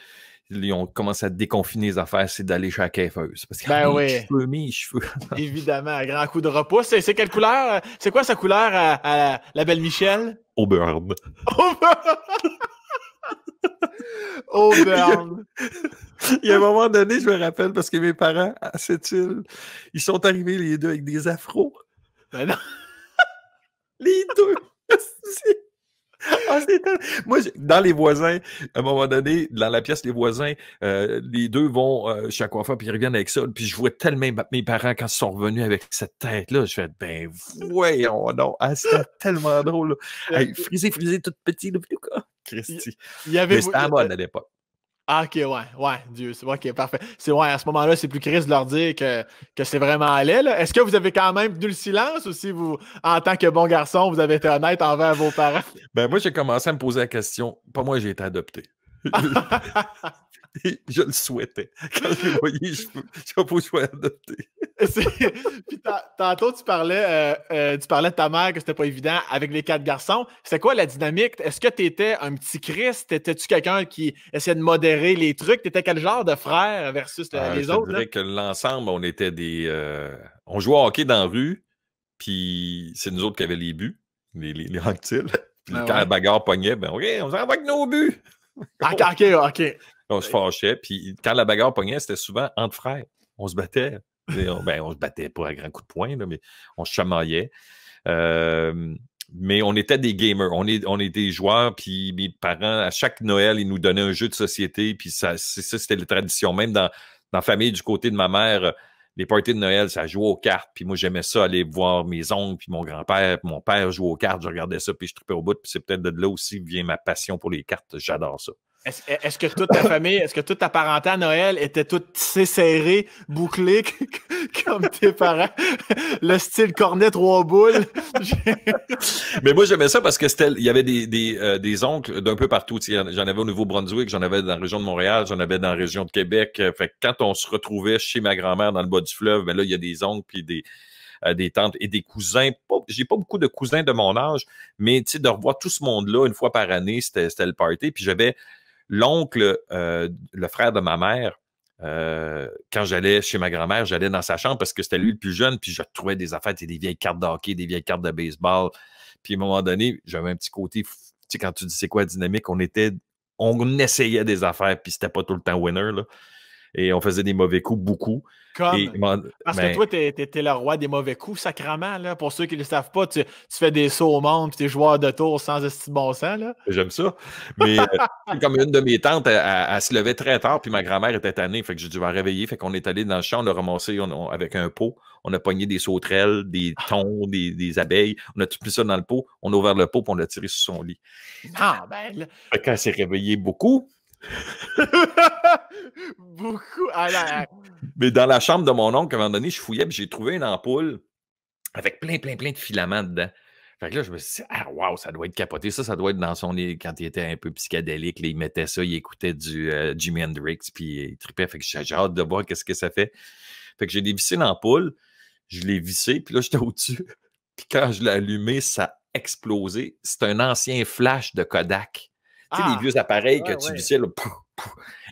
ils ont commencé à déconfiner les affaires, c'est d'aller chez la cafeuse. Parce qu'elle ben cheveux, cheveux. Évidemment, un grand coup de repousse. C'est quelle couleur? Euh, c'est quoi sa couleur à, la belle Michel? Au Auburn! Oh, merde! Il y a un moment donné, je me rappelle, parce que mes parents, à cette île, ils sont arrivés les deux avec des afros. Ben non! les deux! Ah, Moi, dans les voisins, à un moment donné, dans la pièce, les voisins, euh, les deux vont chaque euh, chez coiffeur, puis ils reviennent avec ça. Puis je vois tellement mes parents quand ils sont revenus avec cette tête-là. Je fais, ben voyons donc, ah, c'était tellement drôle. Euh, hey, frisé, tout petit, le Christy. Il y avait, Mais c'était à mode à l'époque. Ah, ok, ouais, ouais, Dieu, c'est ok, parfait. C'est ouais, à ce moment-là, c'est plus crise de leur dire que, que c'est vraiment allé. Est-ce que vous avez quand même tenu le silence ou si vous, en tant que bon garçon, vous avez été honnête envers vos parents? Ben, moi, j'ai commencé à me poser la question. Pas moi, j'ai été adopté. je le souhaitais. Quand je voyais je n'ai pas choix d'adopter. Puis tantôt, tu parlais, euh, euh, tu parlais de ta mère que c'était pas évident avec les quatre garçons. C'était quoi la dynamique? Est-ce que tu étais un petit Christ? Étais-tu quelqu'un qui essayait de modérer les trucs? T'étais quel genre de frère versus ah, les autres? Je dirais que l'ensemble, on était des. Euh, on jouait au hockey dans la rue, puis c'est nous autres qui avions les buts, les, les, Puis quand ben la bagarre pognait, ben OK, on s'en va avec nos buts. Ah, OK, OK on se fâchait. Puis quand la bagarre pognait, c'était souvent entre frères. On se battait. On, ben, on se battait pas à grand coup de poing, là, mais on se chamaillait. mais on était des gamers, on est, on des joueurs, puis mes parents, à chaque Noël, ils nous donnaient un jeu de société, puis ça, c'était la tradition. Même dans, dans la famille du côté de ma mère, les parties de Noël, ça jouait aux cartes, puis moi, j'aimais ça, aller voir mes oncles, puis mon grand-père, puis mon père jouait aux cartes, je regardais ça, puis je tripais au bout, puis c'est peut-être de là aussi vient ma passion pour les cartes, j'adore ça. Est-ce que toute ta famille, est-ce que toute ta parenté à Noël était toute tissée serrée, bouclée, comme tes parents? Le style cornet trois boules. Mais moi, j'aimais ça parce que il y avait des, des, euh, des oncles d'un peu partout. J'en avais au Nouveau-Brunswick, j'en avais dans la région de Montréal, j'en avais dans la région de Québec. Euh, fait que quand on se retrouvait chez ma grand-mère dans le bas du fleuve, ben là, il y a des oncles puis des, euh, des tantes et des cousins. J'ai pas beaucoup de cousins de mon âge, mais de revoir tout ce monde-là une fois par année, c'était le party. Puis j'avais L'oncle, euh, le frère de ma mère, euh, quand j'allais chez ma grand-mère, j'allais dans sa chambre parce que c'était lui le plus jeune, puis je trouvais des affaires, des vieilles cartes de hockey, des vieilles cartes de baseball. Puis à un moment donné, j'avais un petit côté, tu sais, quand tu dis c'est quoi dynamique, on était, on essayait des affaires, puis c'était pas tout le temps winner, là et on faisait des mauvais coups beaucoup. parce que ben toi, tu étais le roi des mauvais coups, sacrament. Pour ceux qui ne le savent pas, tu, fais des sauts au monde puis tes joueur de tour sans estime bon sens. J'aime ça. Mais euh, comme une de mes tantes, elle, se levait très tard, puis ma grand-mère était tannée. Fait que j'ai dû la réveiller. Fait qu'on est allé dans le champ, on a ramassé avec un pot. On a pogné des sauterelles, des ah. thons, des, abeilles. On a tout mis ça dans le pot. On a ouvert le pot, puis on l'a tiré sur son lit. Ah, ben. Là... s'est réveillée beaucoup. Beaucoup. Ah, hein. Mais dans la chambre de mon oncle, à un moment donné, je fouillais, et j'ai trouvé une ampoule avec plein, plein, plein de filaments dedans. Fait que là, je me suis dit, ah, waouh, ça doit être capoté. Ça, ça doit être dans son. lit Quand il était un peu psychédélique, il mettait ça, il écoutait du euh, Jimi Hendrix, puis il tripait. Fait que j'ai hâte de voir qu'est-ce que ça fait. Fait que j'ai dévissé l'ampoule, je l'ai vissé, puis là, j'étais au-dessus. Puis quand je l'ai allumé, ça a explosé. C'est un ancien flash de Kodak. Tu sais, les ah! vieux appareils que tu disais,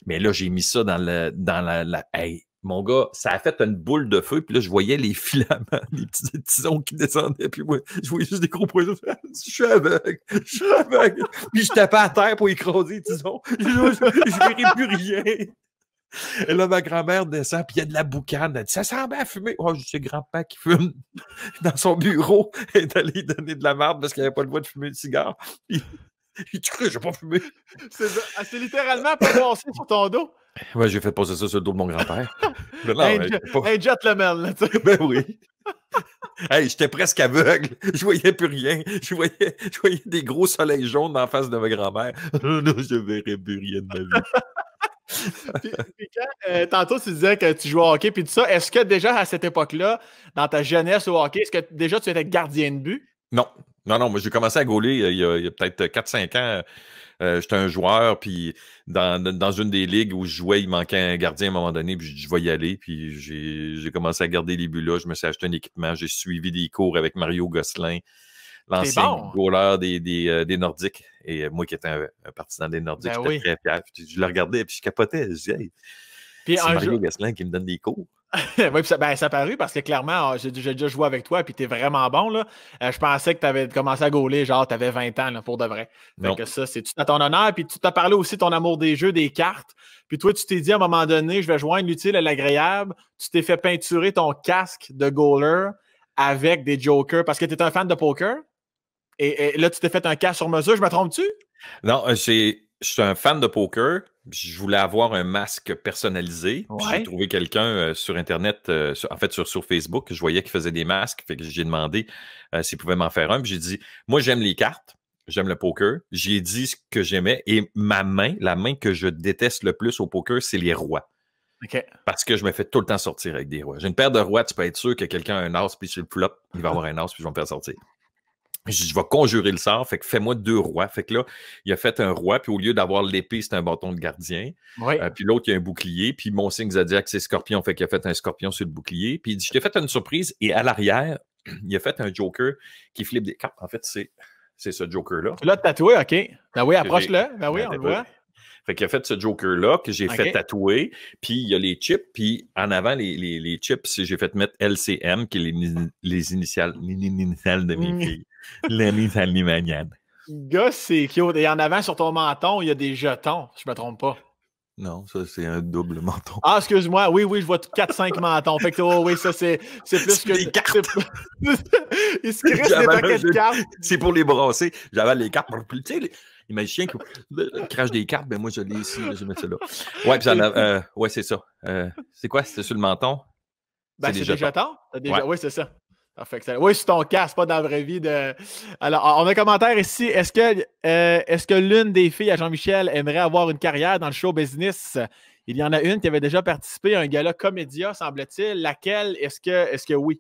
mais là, j'ai mis ça dans, le, dans la, hey, mon gars, ça a fait une boule de feu, puis là, je voyais les filaments, les petits tisons qui descendaient, puis moi je voyais juste des gros poissons. Je suis aveugle, je suis aveugle. puis je tapais à terre pour écraser les tisons. Je ne verrais plus rien. Et là, ma grand-mère descend, puis il y a de la boucane. Elle dit Ça sent bien à fumer. Oh, c'est grand-père qui fume dans son bureau. Elle est allée donner de la marde parce qu'il n'avait pas le droit de fumer de cigare. Il que j'ai pas fumé. C'est ah, littéralement pas passé sur ton dos. Ouais, j'ai fait passer ça sur le dos de mon grand-père. un, jet pas... hey, là, Ben oui. Hey, j'étais presque aveugle. Je voyais plus rien. Je voyais, des gros soleils jaunes en face de ma grand-mère. Je ne je verrais plus rien de ma vie. Euh, tantôt, tu disais que tu jouais au hockey, puis tout ça. Est-ce que déjà à cette époque-là, dans ta jeunesse au hockey, est-ce que déjà tu étais gardien de but? Non, non, non, moi j'ai commencé à gauler euh, il y a, peut-être 4-5 euh, ans. Euh, j'étais un joueur, puis dans, une des ligues où je jouais, il manquait un gardien à un moment donné, puis je vais y aller. Puis j'ai commencé à garder les buts là. Je me suis acheté un équipement. J'ai suivi des cours avec Mario Gosselin, l'ancien bon. Hein? des, Nordiques. Et moi qui étais un, partisan des Nordiques, ben j'étais très fier. je le regardais, puis je capotais. Je c'est Mario Gosselin qui me donne des cours. oui, ça, ben, ça a paru parce que clairement, ah, j'ai déjà joué avec toi, puis t'es vraiment bon. Là. Euh, je pensais que tu avais commencé à gauler, genre t'avais 20 ans pour de vrai. donc ça, c'est tout à ton honneur. Puis tu t'as parlé aussi de ton amour des jeux, des cartes. Puis toi, tu t'es dit à un moment donné, je vais joindre l'utile à l'agréable. Tu t'es fait peinturer ton casque de goaler avec des jokers parce que tu t'es un fan de poker. Et, là, tu t'es fait un casque sur mesure, je me trompe-tu? Non, c'est euh, je suis un fan de poker. Je voulais avoir un masque personnalisé. J'ai trouvé quelqu'un euh, sur Internet, euh, en fait sur, sur Facebook, je voyais qu'il faisait des masques. Fait que j'ai demandé euh, s'il pouvait m'en faire un. J'ai dit Moi, j'aime les cartes, j'aime le poker. J'ai dit ce que j'aimais. Et ma main, la main que je déteste le plus au poker, c'est les rois. Parce que je me fais tout le temps sortir avec des rois. J'ai une paire de rois, tu peux être sûr que quelqu'un a un as, puis sur le flop, il va avoir un as, puis je vais me faire sortir je vais conjurer le sort, fait que fais-moi deux rois. Fait que là, il a fait un roi, puis au lieu d'avoir l'épée, c'est un bâton de gardien. Euh, puis l'autre, il y a un bouclier, puis mon signe zodiac, c'est scorpion, fait qu'il a fait un scorpion sur le bouclier. Puis il dit, je t'ai fait une surprise, et à l'arrière, il a fait un joker qui flippe des cartes. En fait, c'est, c'est ce joker-là. Là, tatoué, OK. Ben oui, approche-le. Ben oui, ben on le voit. Fait qu'il a fait ce Joker-là que j'ai fait tatouer. Puis il y a les chips. Puis en avant, les, les, chips, j'ai fait mettre LCM, qui est les, les initiales de mes mm. filles. Lenny Salimanian. Gars, c'est cute. Et en avant, sur ton menton, il y a des jetons, je ne me trompe pas. Non, ça, c'est un double menton. Ah, excuse-moi. Oui, oui, je vois 4-5 mentons. Fait que, oh, oui, ça, c'est, plus que. Des cartes. Il se crée des paquets de cartes. C'est pour les brasser. J'avais les cartes. Tu sais, Il m'a chien qui crache des cartes, mais ben, moi, je l'ai ici. je mets ça là. Ouais, puis euh, ouais c'est ça. Euh, c'est quoi? C'est sur le menton? Ben, c'est des, jetons. Oui, c'est ça. Ah, oui, c'est ton c'est pas dans la vraie vie. De... Alors, on a un commentaire ici. Est-ce que, euh, est-ce que l'une des filles à Jean-Michel aimerait avoir une carrière dans le show business? Il y en a une qui avait déjà participé à un gala comédia, semble-t-il. Laquelle? Est-ce que, est que oui?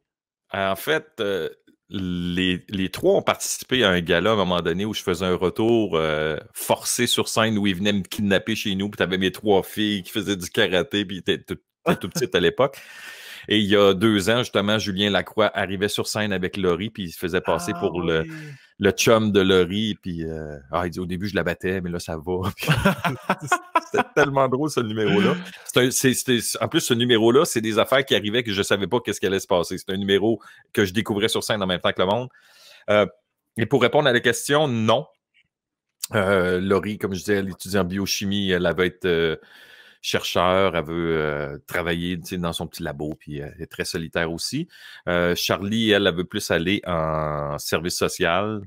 Euh, en fait, euh, les, trois ont participé à un gala à un moment donné où je faisais un retour forcé sur scène où ils venaient me kidnapper chez nous. Puis avais mes trois filles qui faisaient du karaté, puis t'étais tout, tout petite à l'époque. Et il y a deux ans, justement, Julien Lacroix arrivait sur scène avec Laurie, puis il se faisait passer ah pour le, le chum de Laurie. Puis euh, ah, il au début, je la battais, mais là, ça va. C'était tellement drôle, ce numéro-là. En plus, ce numéro-là, c'est des affaires qui arrivaient que je ne savais pas qu'est-ce qui allait se passer. C'est un numéro que je découvrais sur scène en même temps que le monde. Euh, et pour répondre à la question, non. Euh, Laurie, comme je disais, elle étudie en biochimie, elle avait été euh, chercheur, elle veut euh, travailler dans son petit labo, puis euh, elle est très solitaire aussi. Euh, Charlie, elle, elle veut plus aller en service social.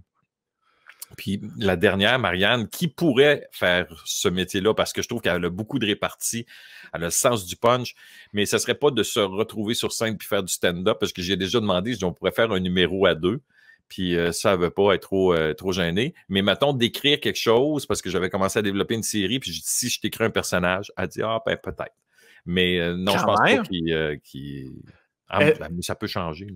Puis la dernière, Marianne, qui pourrait faire ce métier-là, parce que je trouve qu'elle a beaucoup de réparties, elle a le sens du punch, mais ce serait pas de se retrouver sur scène puis faire du stand-up, parce que j'ai déjà demandé si on pourrait faire un numéro à deux puis euh, ça ne veut pas être trop, euh, trop gêné. Mais mettons, d'écrire quelque chose, parce que j'avais commencé à développer une série, puis si je t'écris un personnage, elle dit Ah, ben peut-être. Mais euh, non, je pense pas ah, eh ça peut changer.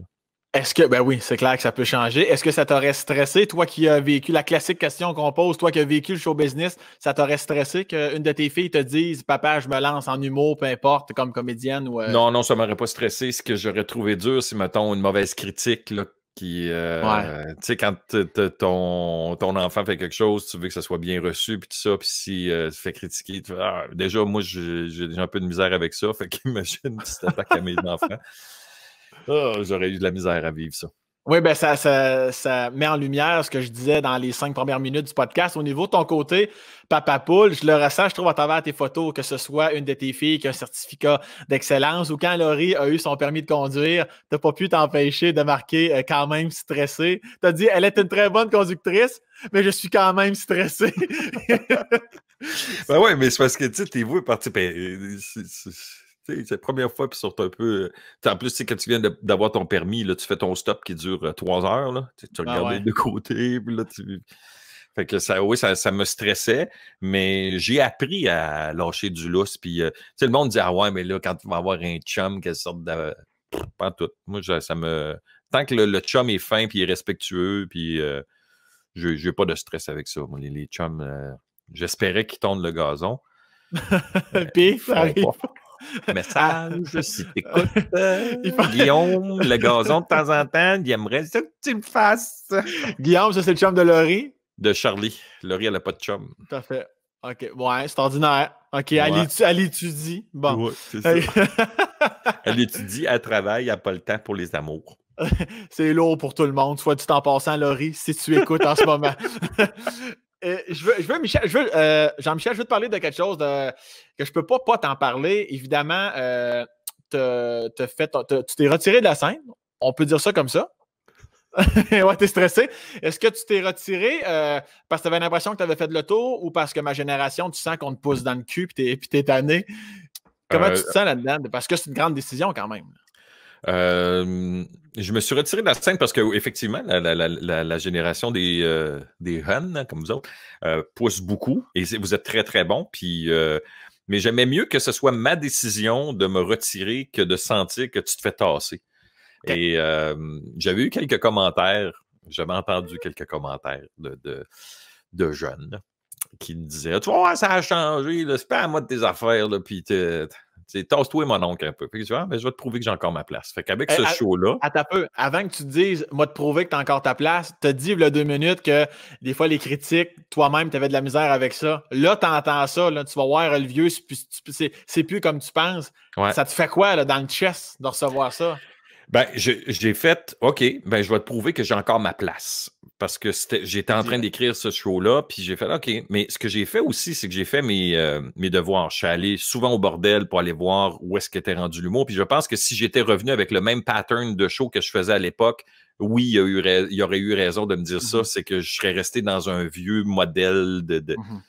Est-ce que, ben oui, c'est clair que ça peut changer. Est-ce que ça t'aurait stressé, toi qui as vécu la classique question qu'on pose, toi qui as vécu le show business, ça t'aurait stressé qu'une de tes filles te dise Papa, je me lance en humour, peu importe, comme comédienne ou. Non, non, ça m'aurait pas stressé. Ce que j'aurais trouvé dur, c'est, mettons, une mauvaise critique, là, euh, tu sais, quand ton, ton, enfant fait quelque chose, tu veux que ça soit bien reçu, puis tout ça, puis si euh, fait critiquer, tu ah, déjà, moi, j'ai déjà un peu de misère avec ça, fait qu'imagine si tu t'attaques à mes enfants. Ah, j'aurais eu de la misère à vivre ça. Oui, ben ça, ça, met en lumière ce que je disais dans les cinq premières minutes du podcast. Au niveau de ton côté, Papa Poule, je le ressens, je trouve, à travers tes photos, que ce soit une de tes filles qui a un certificat d'excellence ou quand Laurie a eu son permis de conduire, tu pas pu t'empêcher de marquer euh, quand même stressé. Tu as dit, elle est une très bonne conductrice, mais je suis quand même stressé. ben oui, mais c'est parce que tu sais, t'es voué par. C'est la première fois, puis sort un peu. Euh, en plus, quand tu viens d'avoir ton permis, là, tu fais ton stop qui dure euh, trois heures. tu ben regardes de côté, puis là, tu. Fait que ça, oui, ça, me stressait, mais j'ai appris à lâcher du lousse. Puis, euh, sais le monde dit Ah ouais, mais là, quand tu vas avoir un chum, quelle sorte de. Pas tout. Moi, ça me. Tant que le, chum est fin, puis il respectueux, puis j'ai je n'ai pas de stress avec ça. les, chums, j'espérais qu'ils tournent le gazon. puis, ça arrive. Message, si t'écoutes, euh, Guillaume, le gazon de temps en temps, il aimerait que tu me fasses. Guillaume, ça, c'est le chum de Laurie? De Charlie. Laurie, elle n'a pas de chum. Parfait. OK. Ouais, c'est ordinaire. OK, elle, étudie, elle, étudie. Bon. Ouais, c'est ça. elle étudie, elle travaille, elle n'a pas le temps pour les amours. c'est lourd pour tout le monde, soit passes en passant, Laurie, si tu écoutes en ce moment. Euh, je veux, euh, Jean-Michel, je veux te parler de quelque chose que je peux pas, pas t'en parler. Évidemment, euh, tu t'es retiré de la scène. On peut dire ça comme ça. ouais, t'es stressé. Est-ce que tu t'es retiré parce que tu avais l'impression que tu avais fait le tour ou parce que ma génération, tu sens qu'on te pousse dans le cul puis t'es, puis tanné? Comment tu te sens là-dedans? Parce que c'est une grande décision quand même. Euh, je me suis retiré de la scène parce que effectivement, la, génération des, euh, hein, comme vous autres, euh, pousse beaucoup et vous êtes très très bon. Puis, euh, mais j'aimais mieux que ce soit ma décision de me retirer que de sentir que tu te fais tasser. Et j'avais eu quelques commentaires, j'avais entendu quelques commentaires de, de, jeunes qui disaient Tu vois, ça a changé, c'est pas à moi de tes affaires, depuis c'est tasse-toi, mon oncle, un peu. Ah, ben, je vais te prouver que j'ai encore ma place. Fait qu'avec eh, ce show-là. peu. Avant que tu te dises, moi, te prouver que tu as encore ta place, te dis, il y deux minutes, que des fois, les critiques, toi-même, tu avais de la misère avec ça. Là, tu entends ça. Là, tu vas voir le vieux, c'est plus comme tu penses. Ça te fait quoi, là, dans le chest, de recevoir ça? Ben, j'ai fait, OK, ben, je vais te prouver que j'ai encore ma place parce que j'étais en train d'écrire ce show-là, puis j'ai fait OK. Mais ce que j'ai fait aussi, c'est que j'ai fait mes, euh, mes devoirs. Je suis allé souvent au bordel pour aller voir où est-ce qu'était rendu l'humour. Puis je pense que si j'étais revenu avec le même pattern de show que je faisais à l'époque, oui, il y, aurait eu raison de me dire ça. Mm-hmm. C'est que je serais resté dans un vieux modèle de. Mm-hmm.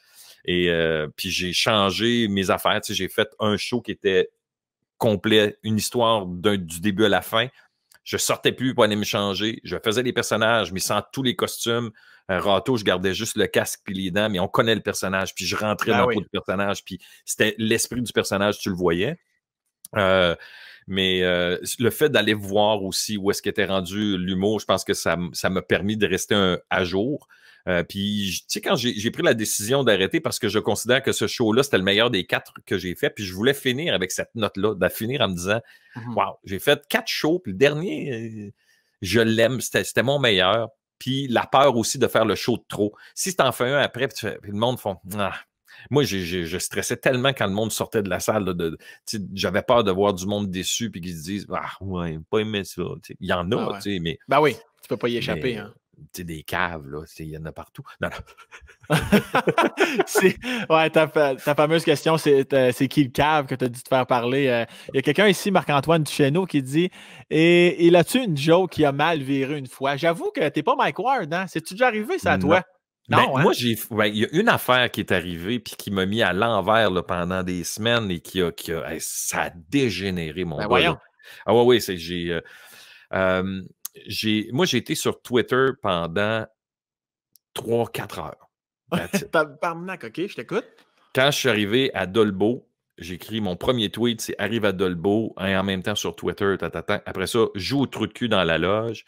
Et euh, puis j'ai changé mes affaires. Tu j'ai fait un show qui était complet, une histoire du début à la fin. Je sortais plus pour aller me changer. Je faisais les personnages, mais sans tous les costumes. Un râteau, je gardais juste le casque puis les dents, mais on connaît le personnage. Puis je rentrais ah dans le pot le personnage. Puis c'était l'esprit du personnage, tu le voyais. Euh, mais euh, le fait d'aller voir aussi où est-ce qu'était rendu l'humour, je pense que ça m'a permis de rester à jour. Euh, puis, tu sais, quand j'ai pris la décision d'arrêter parce que je considère que ce show-là, c'était le meilleur des quatre que j'ai fait, puis je voulais finir avec cette note-là, de finir en me disant mmh wow, j'ai fait quatre shows, puis le dernier, euh, je l'aime, c'était mon meilleur. Puis la peur aussi de faire le show de trop. Si tu en fais un après, puis, le monde font «Ah, moi, je stressais tellement quand le monde sortait de la salle. J'avais peur de voir du monde déçu puis qu'ils se disent Ah, ouais, pas aimé ça. il y en a, ah tu sais, mais. Ben oui, tu peux pas y échapper. Hein. Tu sais, Des caves, là, il y en a partout. Non, non. ouais, ta, fameuse question, c'est qui le cave que tu as dû te faire parler? Euh? Il y a quelqu'un ici, Marc-Antoine Duchesneau, qui dit Et, et là-tu une joke qui a mal viré une fois? J'avoue que t'es pas Mike Ward, hein? C'est-tu déjà arrivé, ça, à toi? Ben, hein? moi, j'ai. Ben, il y a une affaire qui est arrivée puis qui m'a mis à l'envers pendant des semaines et qui a. ça a dégénéré mon ben voyons. Ah ouais, oui, c'est. Euh, j'ai. moi, j'ai été sur Twitter pendant 3-4 heures. Parmenac, OK, je t'écoute. Quand je suis arrivé à Dolbeau, j'écris mon premier tweet, c'est arrive à Dolbo », et hein, en même temps sur Twitter, après ça, joue au trou de cul dans la loge.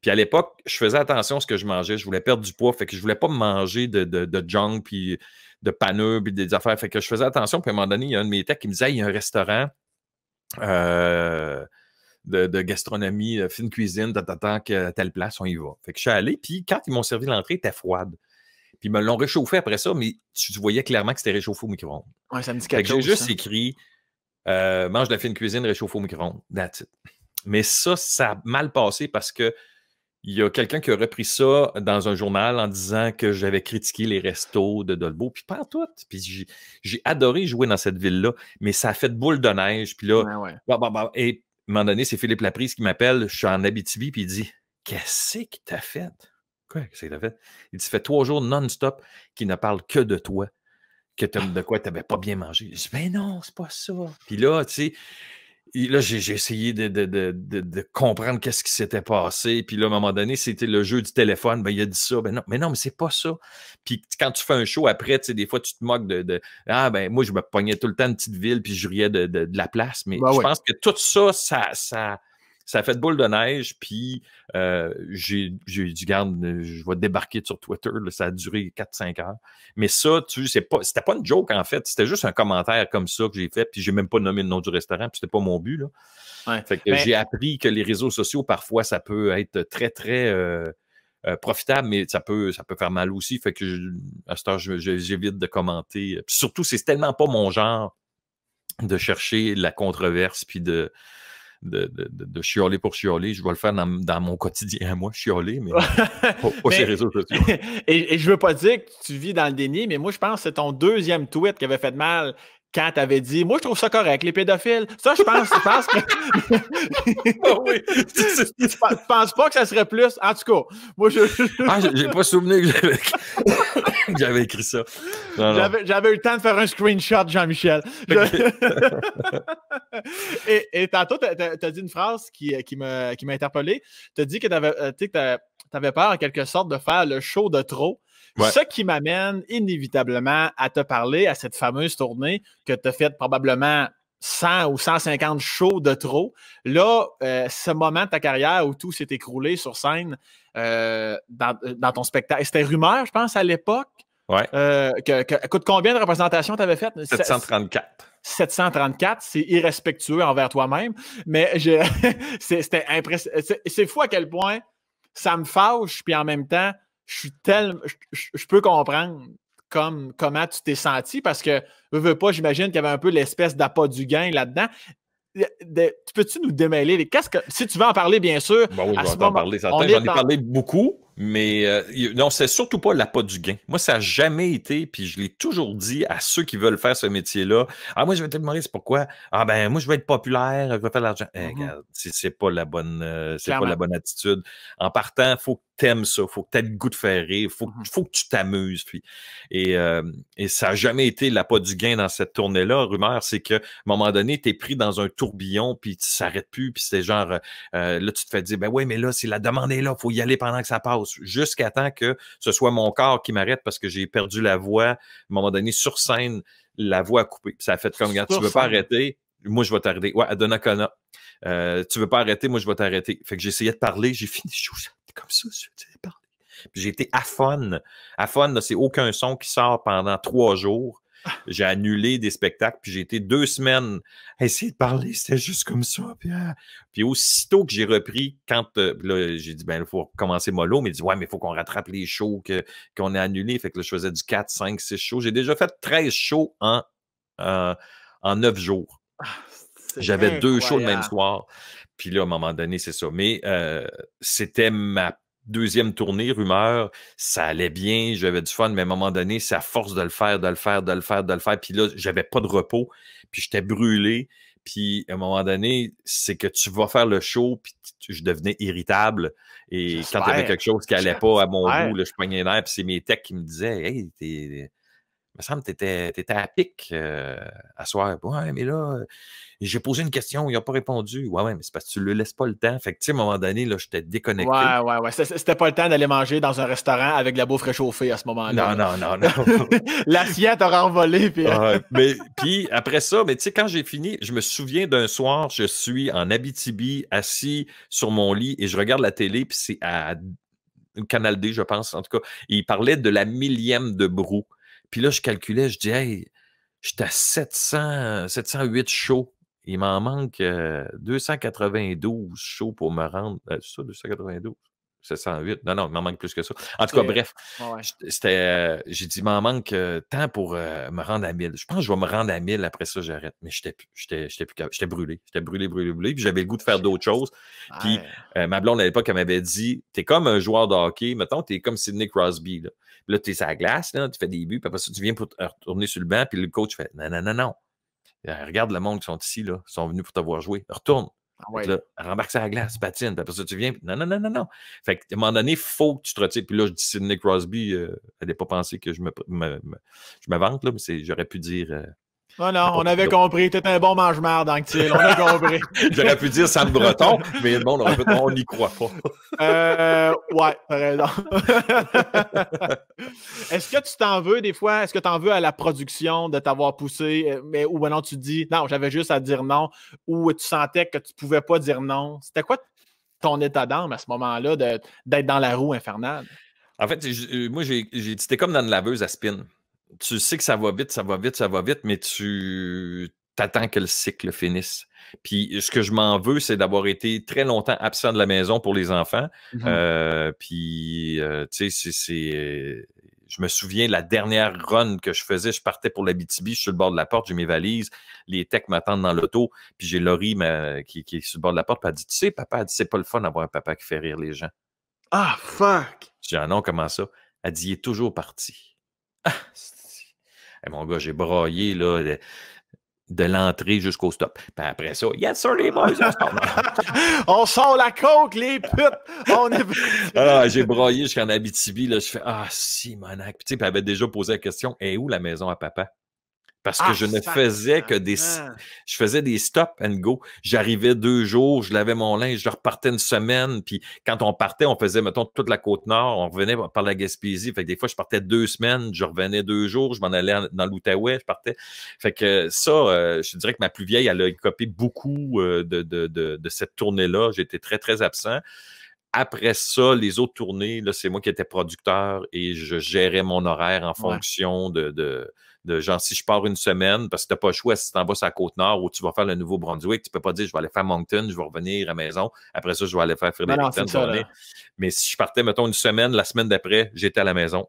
Puis à l'époque, je faisais attention à ce que je mangeais. Je voulais perdre du poids, fait que je voulais pas manger de, de, junk, puis de panneaux, puis des affaires. Fait que je faisais attention. Puis à un moment donné, il y a un de mes techs qui me disait, il y a un restaurant. Euh, de, gastronomie, euh, fine cuisine, t'attends que telle place, on y va. Fait que je suis allé, puis quand ils m'ont servi l'entrée, t'es était froide. Puis ils me l'ont réchauffé après ça, mais tu voyais clairement que c'était réchauffé au micro-ondes. Ouais, ça me dit quelque chose. J'ai juste écrit euh, mange de la fine cuisine, réchauffe au micro-ondes. That's it. Mais ça, ça a mal passé parce que il y a quelqu'un qui a repris ça dans un journal en disant que j'avais critiqué les restos de Dolbeau, puis pas tout. Puis j'ai adoré jouer dans cette ville-là, mais ça a fait boule de neige. Puis là, bah, bah, bah, et à un moment donné, c'est Philippe Laprise qui m'appelle, je suis en Abitibi, puis il dit Qu'est-ce que t'as fait Quoi, qu'est-ce que t'as fait Il dit Ça fait trois jours non-stop qu'il ne parle que de toi, que de quoi t'avais pas bien mangé. Je dis Ben non, c'est pas ça. Puis là, tu sais, là, j'ai essayé de, de, de, de comprendre qu'est-ce qui s'était passé. Puis là, à un moment donné, c'était le jeu du téléphone. Ben, il a dit ça. Ben non, mais non, mais c'est pas ça. Puis quand tu fais un show après, tu sais, des fois, tu te moques de, Ah, ben, moi, je me pognais tout le temps une petite ville, puis je riais de, la place. Mais bah je pense que tout ça, ça, ça, ça a fait de boule de neige, puis euh, j'ai du garde, euh, je vais débarquer sur Twitter. Là, ça a duré 4-5 heures. Mais ça, tu sais, pas, c'était pas une joke, en fait. C'était juste un commentaire comme ça que j'ai fait, puis j'ai même pas nommé le nom du restaurant, puis c'était pas mon but. Là. fait que j'ai appris que les réseaux sociaux, parfois, ça peut être très, très. Euh, euh, profitable, mais ça peut, ça peut faire mal aussi. Fait que à cette j'évite de commenter. surtout, c'est tellement pas mon genre de chercher la controverse puis de, de, de, chioler pour chioler. Je vais le faire dans, mon quotidien moi, chioler, mais pas, ces réseaux et, et, je veux pas dire que tu vis dans le déni, mais moi, je pense que c'est ton deuxième tweet qui avait fait de mal quand tu avais dit Moi, je trouve ça correct, les pédophiles. Ça, je pense, pense que. oh oui. pas que ça serait plus. En tout cas, moi, je. ah, j'ai pas souvenu que j'avais. J'avais écrit ça. J'avais eu le temps de faire un screenshot, Jean-Michel. et, tantôt, tu as, dit une phrase qui, euh, qui m'a interpellé. Tu as dit que euh, tu avais, peur, en quelque sorte, de faire le show de trop. Ce qui m'amène inévitablement à te parler à cette fameuse tournée que tu as faite probablement 100 ou 150 shows de trop. Là, euh, ce moment de ta carrière où tout s'est écroulé sur scène euh, euh, dans, ton spectacle, c'était rumeur, je pense, à l'époque. Ouais. que, écoute, combien de représentations tu avais faites? 734. 734, c'est irrespectueux envers toi-même, mais c'était impressionnant. C'est fou à quel point ça me fâche, puis en même temps, je suis tellement. je peux comprendre comme comment tu t'es senti parce que, je veux pas, j'imagine qu'il y avait un peu l'espèce d'appât du gain là-dedans. Peux-tu nous démêler? quest si tu veux en parler, bien sûr. Bon, en parler, J'en ai parlé beaucoup. Mais euh, non, c'est surtout pas l'appât du gain. Moi, ça n'a jamais été, puis je l'ai toujours dit à ceux qui veulent faire ce métier-là. Ah, moi, je vais être c'est pourquoi? Ah, ben, moi, je vais être populaire, je vais faire de l'argent. Eh, mm-hmm. regarde, c'est pas, la bonne, euh, c'est pas la bonne attitude. En partant, il faut que tu aimes ça, faut que tu le goût de faire il mm-hmm. faut, que tu t'amuses. et, euh, et ça n'a jamais été l'appât du gain dans cette tournée-là. Rumeur, c'est qu'à un moment donné, tu es pris dans un tourbillon, puis tu s'arrêtes plus, puis c'est genre, là, tu te fais dire, ben oui, mais là, si la demande est là, il faut y aller pendant que ça passe jusqu'à temps que ce soit mon corps qui m'arrête parce que j'ai perdu la voix. À un moment donné, sur scène, la voix a coupé. Ça a fait comme, regarde, tu veux pas arrêter, moi je vais t'arrêter. Ouais, Adona Kona. Euh, tu veux pas arrêter, moi je vais t'arrêter. Fait que j'essayais de parler, j'ai fini comme ça, j'ai j'ai été à fun. c'est aucun son qui sort pendant trois jours. J'ai annulé des spectacles, puis j'ai été deux semaines à essayer de parler. C'était juste comme ça. Puis, ah. aussitôt que j'ai repris, quand euh, j'ai dit, ben, il faut commencer mollo, mais il dit, ouais, mais il faut qu'on rattrape les shows qu'on a annulés. Fait que là, je faisais du 4, 5, 6 shows. J'ai déjà fait 13 shows en, euh, en 9 jours. Ah, J'avais deux shows le même soir. Puis là, à un moment donné, c'est ça. Mais euh, c'était ma deuxième tournée, rumeur, ça allait bien, j'avais du fun, mais à un moment donné, c'est à force de le faire, de le faire, de le faire, de le faire, puis là, j'avais pas de repos, puis j'étais brûlé, puis à un moment donné, c'est que tu vas faire le show, puis je devenais irritable, et quand il y avait quelque chose qui allait pas à mon goût, je pognais l'air, puis c'est mes techs qui me disaient « Hey, t'es... » me semble que tu étais, à pic euh, à soir. Ouais, mais là, j'ai posé une question, il n'a pas répondu. Ouais, ouais, mais c'est parce que tu ne lui laisses pas le temps. Fait que, tu sais, à un moment donné, là, j'étais déconnecté. Ouais, ouais, ouais. C'était pas le temps d'aller manger dans un restaurant avec la bouffe réchauffée à ce moment-là. Non, non, non, non. L'assiette aura envolé. Puis... Ah, mais, puis après ça, mais tu sais, quand j'ai fini, je me souviens d'un soir, je suis en Abitibi, assis sur mon lit et je regarde la télé, puis c'est à Canal D, je pense, en tout cas. il parlait de la millième de brou. Puis là, je calculais, je dis, hey, je à 700, 708 shows. Il m'en manque 292 euh, shows pour me rendre. Euh, c'est ça, 292. 708. Non, non, il m'en manque plus que ça. En tout cas, bref, euh, j'ai dit, il m'en manque euh, tant pour euh, me rendre à 1000. Je pense que je vais me rendre à 1000 après ça, j'arrête. Mais j'étais j'étais, j'étais plus J'étais brûlé. J'étais brûlé, brûlé, brûlé. Puis j'avais le goût de faire d'autres choses. Puis ma blonde à l'époque, elle m'avait dit, tu es comme un joueur de hockey. Mettons, es comme Sidney Crosby. Là, tu là t'es à la glace, tu fais des buts. Puis après ça, tu viens pour retourner sur le banc. Puis le coach fait, non, non, non, non. Regarde le monde qui sont ici, là. Ils sont venus pour te voir jouer. Retourne. Ouais. rembarque ça à la glace, patine, puis après ça, tu viens. Non, non, non, non, non. Fait que, un moment donné, il faut que tu te retires. Puis là, je dis Sidney Crosby, euh, elle n'est pas pensé que je me, je me vante, là, mais j'aurais pu dire euh, non, ah non, on avait compris. T'es un bon mange-marde, On a compris. J'aurais pu dire Sam Breton, mais bon, on n'y croit pas. Euh, euh, ouais, par Est-ce que tu t'en veux des fois? Est-ce que tu en veux à la production de t'avoir poussé? Euh, mais, ou maintenant tu dis non, j'avais juste à dire non, ou tu sentais que tu pouvais pas dire non. C'était quoi ton état d'âme à ce moment-là d'être dans la roue infernale? En fait, moi, j'étais comme dans une laveuse à spin tu sais que ça va vite, ça va vite, ça va vite, mais tu t'attends que le cycle finisse. Puis ce que je m'en veux, c'est d'avoir été très longtemps absent de la maison pour les enfants. Mmh euh, puis, euh, tu sais, c'est... Je me souviens, la dernière run que je faisais, je partais pour la BTB, je suis sur le bord de la porte, j'ai mes valises, les techs m'attendent dans l'auto, puis j'ai Laurie qui, qui, est sur le bord de la porte, puis elle dit, tu sais, papa, c'est pas le fun d'avoir un papa qui fait rire les gens. Ah, fuck! J'ai dit, ah non, comment ça? Elle dit, il est toujours parti. Ah, et eh, mon gars, j'ai broyé là, de, l'entrée jusqu'au stop. Puis après ça, yes sir, les boys, on sort. on sort la coke, les putes! On est... Alors, ah, j'ai broyé jusqu'en Abitibi, là, je fais, ah, Simonac. Puis, tu sais, puis elle avait déjà posé la question, est eh, où la maison à papa? parce que ah, je ne faisais que des je faisais des stop and go. J'arrivais deux jours, je lavais mon linge, je repartais une semaine, puis quand on partait, on faisait mettons toute la côte nord, on revenait par la Gaspésie, fait que des fois je partais deux semaines, je revenais deux jours, je m'en allais dans l'Outaouais, je partais. Fait que ça euh, je dirais que ma plus vieille elle a copié beaucoup euh, de, de, de, cette tournée là, j'étais très très absent. Après ça, les autres tournées, là, c'est moi qui étais producteur et je gérais mon horaire en fonction de de genre si je pars une semaine, parce que t'as pas le choix si tu t'en vas à Côte-Nord ou tu vas faire le Nouveau-Brunswick, tu peux pas dire je vais aller faire Moncton, je vais revenir à la maison, après ça, je vais aller faire Fredericton. Mais si je partais, mettons, une semaine, la semaine d'après, j'étais à la maison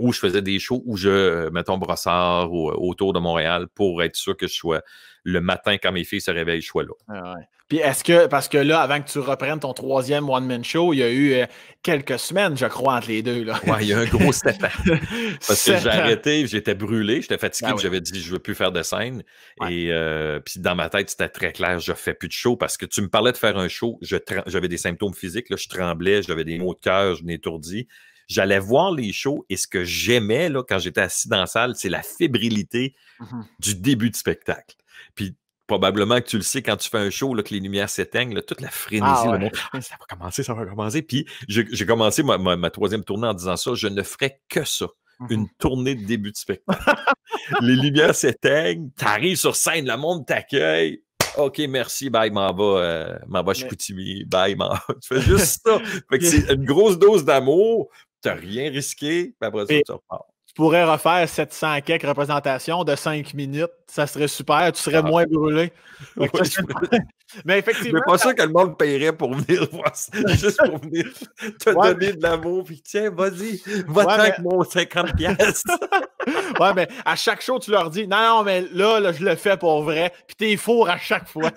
où je faisais des shows où je, euh, mettons, brossard ou, euh, autour de Montréal pour être sûr que je sois le matin quand mes filles se réveillent, je sois là. Ah puis est-ce que, parce que là, avant que tu reprennes ton troisième one-man show, il y a eu euh, quelques semaines, je crois, entre les deux. Là. il y a un gros sept Parce que j'ai arrêté, j'étais brûlé, j'étais fatigué, ben j'avais dit, je veux plus faire de scène. Et puis dans ma tête, c'était très clair, je fais plus de show parce que tu me parlais de faire un show, j'avais des symptômes physiques, je tremblais, j'avais des maux de cœur, je m'étourdis j'allais voir les shows et ce que j'aimais quand j'étais assis dans la salle, c'est la fébrilité mmh du début du spectacle. Puis probablement que tu le sais quand tu fais un show, là, que les lumières s'éteignent, toute la frénésie, le ah monde, ah, ça va commencer, ça va commencer. Puis j'ai commencé ma, ma, troisième tournée en disant ça, je ne ferai que ça. Mmh une tournée de début de spectacle. les lumières s'éteignent, t'arrives sur scène, le monde t'accueille. OK, merci, bye, m'en va, euh, m'en va bye, m'en va. Tu fais juste ça. c'est une grosse dose d'amour, tu n'as rien risqué, puis après ça, tu repars. Tu pourrais refaire 700 quelques représentations de 5 minutes, ça serait super, tu serais ah. moins brûlé. je... mais effectivement. pas sûr que le monde paierait pour venir voir ça, juste pour venir te donner de l'amour, puis tiens, vas-y, va-t'en avec mon 50 pièces. ouais, mais à chaque show, tu leur dis non, non, mais là, là je le fais pour vrai, puis t'es four à chaque fois.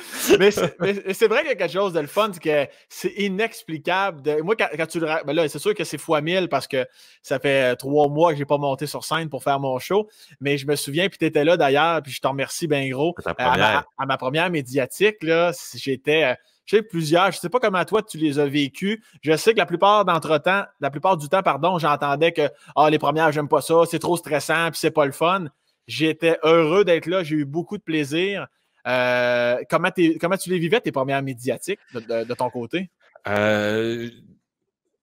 mais c'est vrai qu'il y a quelque chose de le fun, c'est que c'est inexplicable. moi, quand, tu ben c'est sûr que c'est fois 1000 parce que ça fait euh, trois mois que j'ai pas monté sur scène pour faire mon show. Mais je me souviens, puis tu étais là d'ailleurs, puis je t'en remercie bien gros. À ma, première médiatique, là, j'étais. Euh, plusieurs, je sais pas comment toi tu les as vécues. Je sais que la plupart d'entre-temps, la plupart du temps, pardon, j'entendais que ah, les premières, j'aime pas ça, c'est trop stressant, puis c'est pas le fun. J'étais heureux d'être là, j'ai eu beaucoup de plaisir. Euh, comment, tu les vivais, tes premières médiatiques, de, de, ton côté? Euh,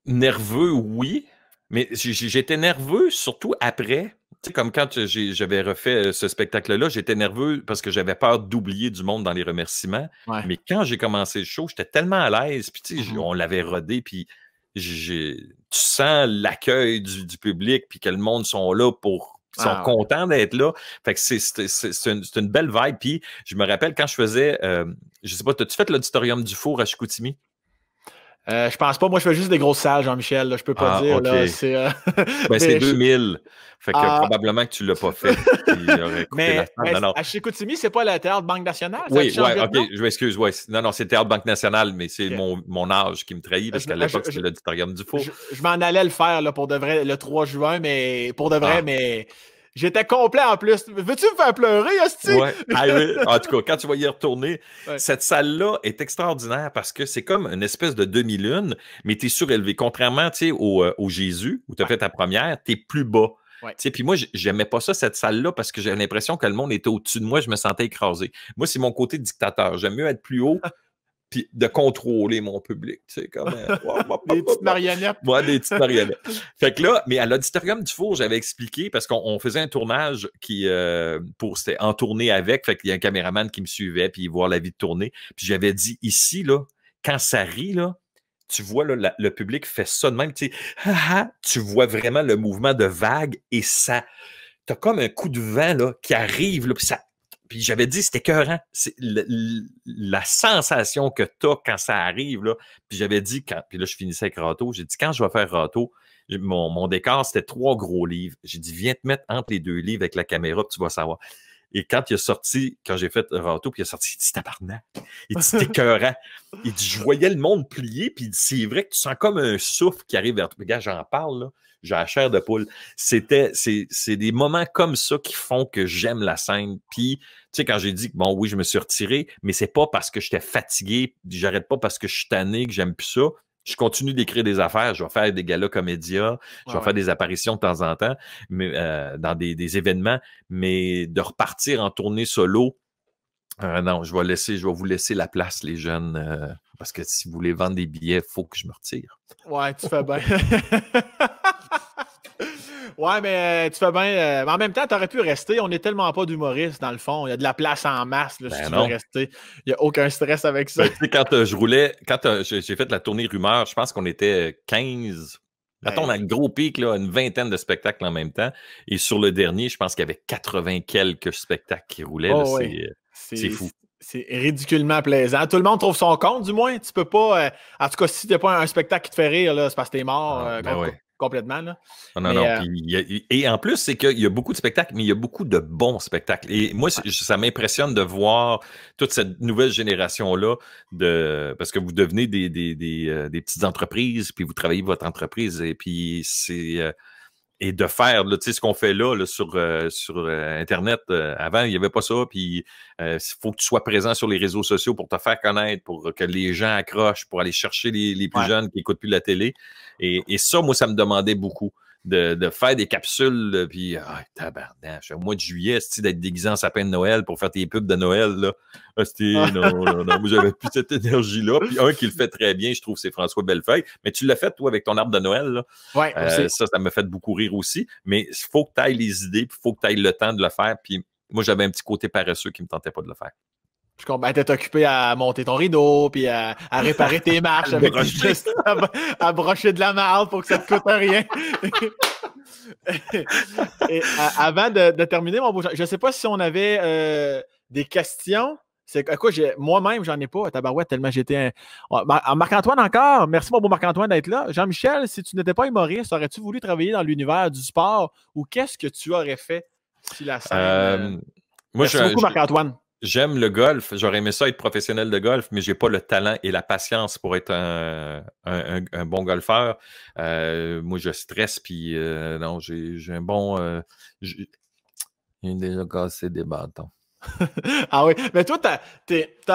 nerveux, oui. Mais j'étais nerveux surtout après. Tu comme quand j'avais refait euh, ce spectacle-là, j'étais nerveux parce que j'avais peur d'oublier du monde dans les remerciements. Mais quand j'ai commencé le show, j'étais tellement à l'aise. Puis, mm-hmm. on l'avait rodé. Puis, tu sens l'accueil du, public. Puis que le monde sont là pour ils sont contents d'être là. Fait que c'est, une, belle vibe. Puis je me rappelle quand je faisais, euh, je sais pas, as-tu fait l'auditorium du four à Chicoutimi? Euh, je pense pas. Moi, je fais juste des grosses salles, Jean-Michel. Je peux pas ah, dire. C'est 2000. Euh, ben, fait que ah. probablement que tu l'as pas fait. mais, mais non, non. à Chicoutimi, c'est pas la Théâtre Banque Nationale? Oui, ouais, ok, je m'excuse. Non, non, c'est Théâtre Banque Nationale, mais c'est mon, âge qui me trahit parce qu'à l'époque, c'était l'auditorium du Faux. Je, m'en allais le faire là, pour de vrai le 3 juin, mais pour de vrai, ah. mais J'étais complet en plus. Veux-tu me faire pleurer, Asti? Ouais. Ah, en tout cas, quand tu vas y retourner, cette salle-là est extraordinaire parce que c'est comme une espèce de demi-lune, mais tu es surélevé. Contrairement au, euh, au Jésus, où tu as fait ta première, tu es plus bas. Puis moi, j'aimais pas ça, cette salle-là, parce que j'avais l'impression que le monde était au-dessus de moi, je me sentais écrasé. Moi, c'est mon côté dictateur. J'aime mieux être plus haut puis de contrôler mon public. Tu sais, comme. des petites marionnettes. Moi, des petites marionnettes. fait que là, mais à l'auditorium du Four, j'avais expliqué, parce qu'on faisait un tournage qui, euh, pour, c'était en tournée avec, fait qu'il y a un caméraman qui me suivait, puis voir la vie de tournée. Puis j'avais dit, ici, là, quand ça rit, là, tu vois là, le public fait ça de même, tu sais, tu vois vraiment le mouvement de vague et ça, t'as comme un coup de vent là, qui arrive, là, puis ça puis j'avais dit, c'était écœurant. C'est la sensation que tu as quand ça arrive. Là. Puis j'avais dit, quand, puis là, je finissais avec Rato. J'ai dit, quand je vais faire Rato, mon, mon décor, c'était trois gros livres. J'ai dit, viens te mettre entre les deux livres avec la caméra, puis tu vas savoir. Et quand il a sorti, quand j'ai fait Rato, puis il est sorti, il dit tabarnak. Il dit écœurant. Il dit, je voyais le monde plier, puis il dit, c'est vrai que tu sens comme un souffle qui arrive vers toi. Regarde, j'en parle, là j'ai la chair de poule. C'était, c'est des moments comme ça qui font que j'aime la scène. Puis, tu sais, quand j'ai dit que bon, oui, je me suis retiré, mais c'est pas parce que j'étais fatigué, j'arrête pas parce que je suis tanné, que j'aime plus ça. Je continue d'écrire des affaires, je vais faire des galas comédia, je vais faire des apparitions de temps en temps, mais euh, dans des, des événements, mais de repartir en tournée solo, euh, non, je vais laisser, je vais vous laisser la place, les jeunes, euh, parce que si vous voulez vendre des billets, il faut que je me retire. Ouais, tu fais bien. Ouais, mais euh, tu fais bien. Euh, en même temps, tu aurais pu rester. On n'est tellement pas d'humoristes, dans le fond. Il y a de la place en masse si ben tu veux rester. Il n'y a aucun stress avec ça. Ben, quand euh, je roulais, quand j'ai fait la tournée rumeur, je pense qu'on était 15. Attends, on a un gros pic, une vingtaine de spectacles en même temps. Et sur le dernier, je pense qu'il y avait 80 quelques spectacles qui roulaient. Oh, c'est fou c'est ridiculement plaisant. Tout le monde trouve son compte, du moins. Tu peux pas. en tout cas, si n'as pas un, spectacle qui te fait rire, c'est parce que es mort. Ah, ben, complètement. Non, non, non. Euh, et en plus, c'est qu'il y a beaucoup de spectacles, mais il y a beaucoup de bons spectacles. Et moi, ça m'impressionne de voir toute cette nouvelle génération-là, de parce que vous devenez des, euh, petites entreprises, puis vous travaillez votre entreprise, et puis c'est... Euh, et de faire là, ce qu'on fait là, sur, euh, sur euh, Internet. Euh, avant, il n'y avait pas ça. Puis il faut que tu sois présent sur les réseaux sociaux pour te faire connaître, pour que les gens accrochent, pour aller chercher les, les plus jeunes qui n'écoutent plus la télé. Et, et, ça, moi, ça me demandait beaucoup de, faire des capsules, puis ah, au mois de juillet, c'est d'être déguisé en sapin de Noël pour faire tes pubs de Noël, là. Ah, non, non, moi, j'avais plus cette énergie-là. Puis un qui le fait très bien, je trouve, c'est François Bellefeuille. Mais tu l'as fait, toi, avec ton arbre de Noël, là. Euh, ça, ça m'a fait beaucoup rire aussi. Mais il faut que tu ailles les idées, puis il faut que tu ailles le temps de le faire. Puis moi, j'avais un petit côté paresseux qui ne me tentait pas de le faire puis qu'on ben, T'es occupé à monter ton rideau, puis à, réparer tes marches, avec juste à, brocher de la marde pour que ça te coûte rien. avant de, terminer, mon beau je ne sais pas si on avait euh, des questions. C'est euh, moi-même, j'en ai pas Tabarouette, tellement j'étais. Un... Ah, Marc-Antoine encore, merci mon beau Marc-Antoine d'être là. Jean-Michel, si tu n'étais pas humoriste, aurais-tu voulu travailler dans l'univers du sport ou qu'est-ce que tu aurais fait si la scène. Euh, merci beaucoup, Marc-Antoine. J'aime le golf. J'aurais aimé ça être professionnel de golf, mais j'ai pas le talent et la patience pour être un, bon golfeur. Euh, moi, je stresse, puis euh, non, j'ai un bon. Euh, j'ai déjà cassé des bâtons. ah oui, mais toi, t'as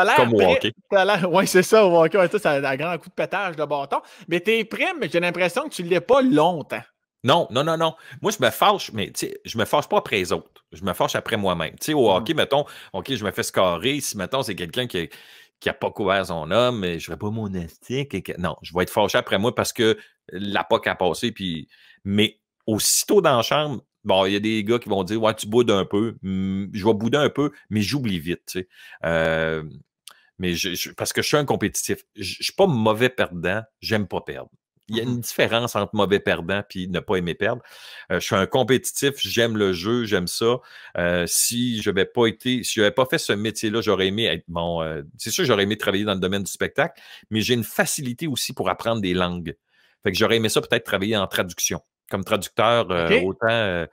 l'air. Comme au hockey. Oui, c'est ça, au hockey. Ouais, un grand coup de pétage de bâton. Mais t'es prime, mais j'ai l'impression que tu ne l'es pas longtemps. Non, non, non, non. Moi, je me fâche, mais je me fâche pas après les autres. Je me fâche après moi-même. Tu au mm. hockey, mettons, OK, je me fais scorer. Si, mettons, c'est quelqu'un qui, qui a pas couvert son homme, je ne pas mon Non, je vais être fâché après moi parce que la POC a passé. Puis... Mais aussitôt dans la chambre, bon, il y a des gars qui vont dire Ouais, tu boudes un peu. je vais bouder un peu, mais j'oublie vite. Euh, mais parce que je suis un compétitif. Je ne suis pas mauvais perdant. J'aime pas perdre il y a mmh une différence entre mauvais perdant et ne pas aimer perdre. Euh, je suis un compétitif, j'aime le jeu, j'aime ça. Euh, si je n'avais pas été, si n'avais pas fait ce métier-là, j'aurais aimé être bon. Euh, c'est sûr, j'aurais aimé travailler dans le domaine du spectacle, mais j'ai une facilité aussi pour apprendre des langues. Fait que j'aurais aimé ça peut-être travailler en traduction, comme traducteur autant.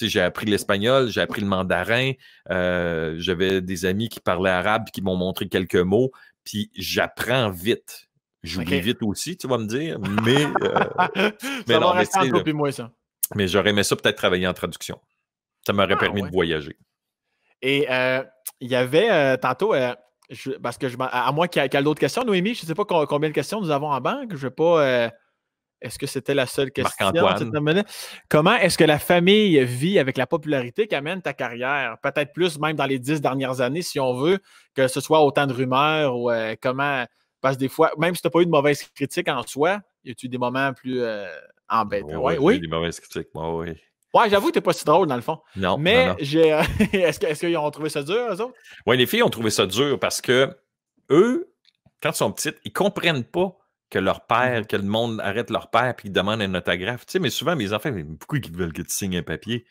j'ai appris l'espagnol, j'ai appris le mandarin, j'avais des amis qui parlaient arabe qui m'ont montré quelques mots, puis j'apprends vite. J'oublie vite aussi, tu vas me dire, mais. Euh, mais ça mais, un peu moins, ça. Mais j'aurais aimé ça peut-être travailler en traduction. Ça m'aurait ah, permis de voyager. Et euh, il y avait euh, tantôt, parce que je, à, moi moins qu'il y ait d'autres questions, Noémie, je ne sais pas combien de questions nous avons en banque. Je ne vais pas. Est-ce que c'était la seule question? Comment est-ce que la famille vit avec la popularité qu'amène ta carrière? Peut-être plus même dans les dix dernières années, si on veut, que ce soit autant de rumeurs ou comment parce que des fois, même si tu n'as pas eu de mauvaise critique en soi, y a-tu des moments plus euh, embêtants? Oui, ouais, oui. Des mauvaises critiques, moi, oui. Ouais, j'avoue, t'es pas si drôle dans le fond. Non. Mais j'ai. Euh, est-ce, qu'ils ont trouvé ça dur, eux autres? Oui, les filles ont trouvé ça dur parce que eux, quand ils sont petites, ils comprennent pas que leur père, mhm. que le monde arrête leur père et ils demandent un autographe. Tu sais, mais souvent, mes enfants, beaucoup, pourquoi ils veulent que tu signes un papier?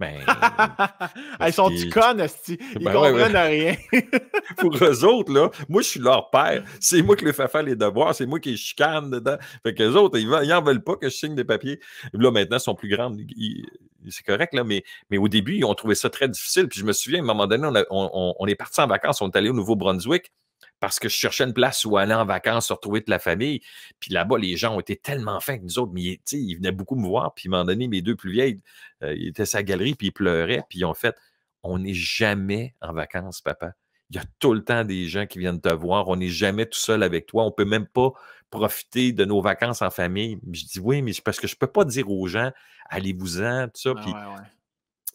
Ben, elles sont du con Ils ben, comprennent rien. Pour eux autres, là, moi, je suis leur père. C'est moi qui les fais faire les devoirs. C'est moi qui les chicane dedans. Fait que les autres, ils n'en veulent pas que je signe des papiers. Là, maintenant, ils sont plus grands. C'est correct, là, mais, mais au début, ils ont trouvé ça très difficile. Puis je me souviens, à un moment donné, on, on est parti en vacances. On est allé au Nouveau-Brunswick parce que je cherchais une place où aller en vacances, retrouver toute la famille. Puis là-bas, les gens ont été tellement fins que nous autres, mais ils venaient beaucoup me voir. Puis à un donné, mes deux plus vieilles, euh, ils étaient à sa galerie, puis ils pleuraient, puis ils ont fait On n'est jamais en vacances, papa. Il y a tout le temps des gens qui viennent te voir. On n'est jamais tout seul avec toi. On ne peut même pas profiter de nos vacances en famille. Je dis oui, mais parce que je ne peux pas dire aux gens, allez-vous-en, tout ça. Ah puis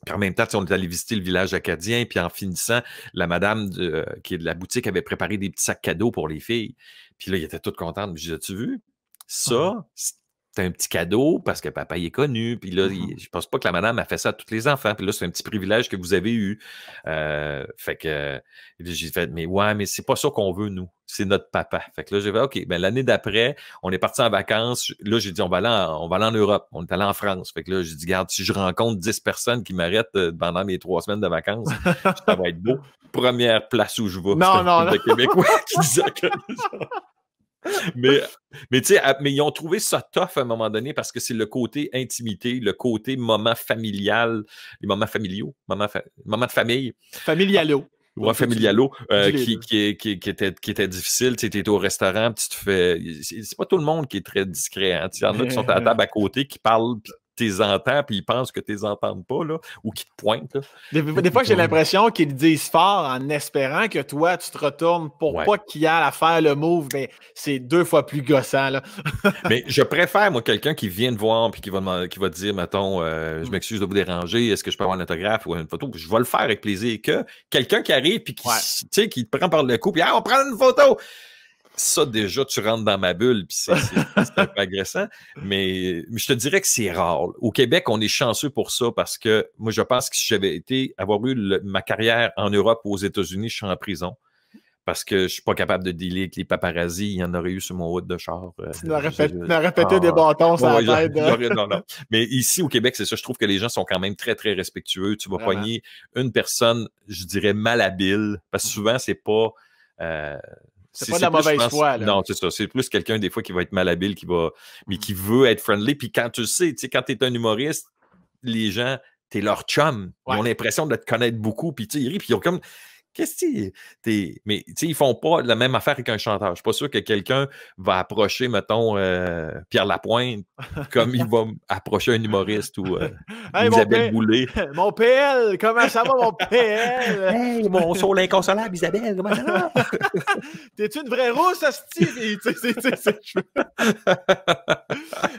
puis en même temps, on est allé visiter le village acadien, puis en finissant, la madame de, euh, qui est de la boutique avait préparé des petits sacs cadeaux pour les filles. Puis là, ils était toutes contentes. Mais je as-tu vu? Ça, ah. C'est un petit cadeau parce que papa il est connu. Puis là, mmh je pense pas que la madame a fait ça à tous les enfants. Puis là, c'est un petit privilège que vous avez eu. Euh, fait que euh, j'ai fait, mais ouais, mais c'est pas ça qu'on veut, nous. C'est notre papa. Fait que là, j'ai fait, OK, ben, l'année d'après, on est parti en vacances. Là, j'ai dit, on va, aller en, on va aller en Europe. On est allé en France. Fait que là, j'ai dit, garde, si je rencontre 10 personnes qui m'arrêtent euh, pendant mes trois semaines de vacances, ça va être beau. Première place où je vais. Non, non, non. Québécois qui disait que mais mais tu mais ils ont trouvé ça tough à un moment donné parce que c'est le côté intimité, le côté moment familial, les moments familiaux, moments, moments de famille. Familialo. Ah, ouais, familialo, euh, qui, était, qui était difficile. Tu étais au restaurant, tu te fais. C'est pas tout le monde qui est très discret. Hein. Il y en a qui sont à la table à côté, qui parlent, t'es entends puis ils pensent que t'es entendent pas là, ou qu'ils te pointent. Là. Des, fois, j'ai l'impression qu'ils disent fort en espérant que toi, tu te retournes pour pas qu'il ait à faire le move, mais ben, c'est deux fois plus gossant. Là. mais je préfère, moi, quelqu'un qui vient te voir puis qui va, qui va te dire, mettons, euh, je mm. m'excuse de vous déranger, est-ce que je peux avoir un autographe ou une photo? Je vais le faire avec plaisir. Que quelqu'un qui arrive puis qui, te prend par le coup puis ah, on prend une photo! ça, déjà, tu rentres dans ma bulle, puis c'est un peu agressant. Mais, je te dirais que c'est rare. Au Québec, on est chanceux pour ça parce que moi, je pense que si j'avais été, avoir eu ma carrière en Europe ou aux États-Unis, je suis en prison parce que je suis pas capable de dealer avec les paparazzis. Il y en aurait eu sur mon route de char. Euh, tu ah, des bâtons sans hein. Mais ici, au Québec, c'est ça. Je trouve que les gens sont quand même très, très respectueux. Tu vas pas pogner une personne, je dirais, malhabile, parce que mm-hmm. souvent, c'est pas... Euh, c'est pas de la mauvaise foi. Là. Non, c'est ça. C'est plus quelqu'un, des fois, qui va être malhabile, qui va, mais qui mm. veut être friendly. Puis quand tu sais, tu sais, quand tu es un humoriste, les gens, t'es leur chum. Ils ont l'impression de te connaître beaucoup. Puis, tu sais, ils rient. Puis, ils ont comme. Qu'est-ce que tu? Mais ils font pas la même affaire qu'un chanteur. Je suis pas sûr que quelqu'un va approcher, mettons, euh, Pierre Lapointe comme il va approcher un humoriste ou euh, Isabelle Boulet. Boulay. Mon PL, comment ça va, mon PL? hey, mon saut inconsolable, Isabelle, comment ça va? T'es-tu une vraie rousse, ça,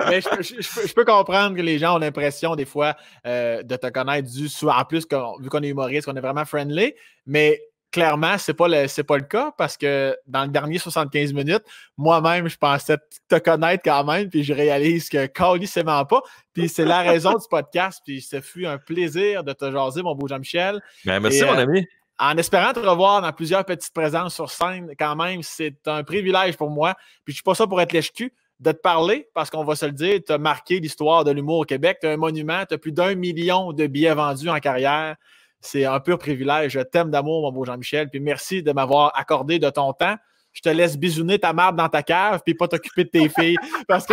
Mais je, je, peux comprendre que les gens ont l'impression, des fois, euh, de te connaître du soir. En plus, vu qu'on est humoriste, qu'on est vraiment friendly. Mais clairement, ce n'est pas, le, pas le cas parce que dans le dernier 75 minutes, moi-même, je pensais te connaître quand même, puis je réalise que Cali, c'est pas. Puis c'est la raison du podcast. Puis ce fut un plaisir de te jaser, mon beau Jean-Michel. Ben, merci, mon euh, ami. En espérant te revoir dans plusieurs petites présences sur scène, quand même, c'est un privilège pour moi. Puis je ne suis pas ça pour être lèche-cul de te parler parce qu'on va se le dire, tu as marqué l'histoire de l'humour au Québec. Tu as un monument, tu as plus d'un million de billets vendus en carrière. C'est un pur privilège. Je t'aime d'amour, mon beau Jean-Michel. Puis merci de m'avoir accordé de ton temps. Je te laisse bisouner ta marde dans ta cave, puis pas t'occuper de tes filles. Parce que.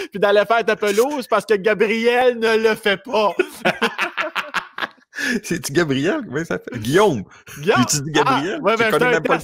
puis d'aller faire ta pelouse parce que Gabriel ne le fait pas. C'est-tu Gabriel? Comment ça fait? Guillaume! Guillaume! Tu dis Gabriel? Ah, tu ben, connais même pas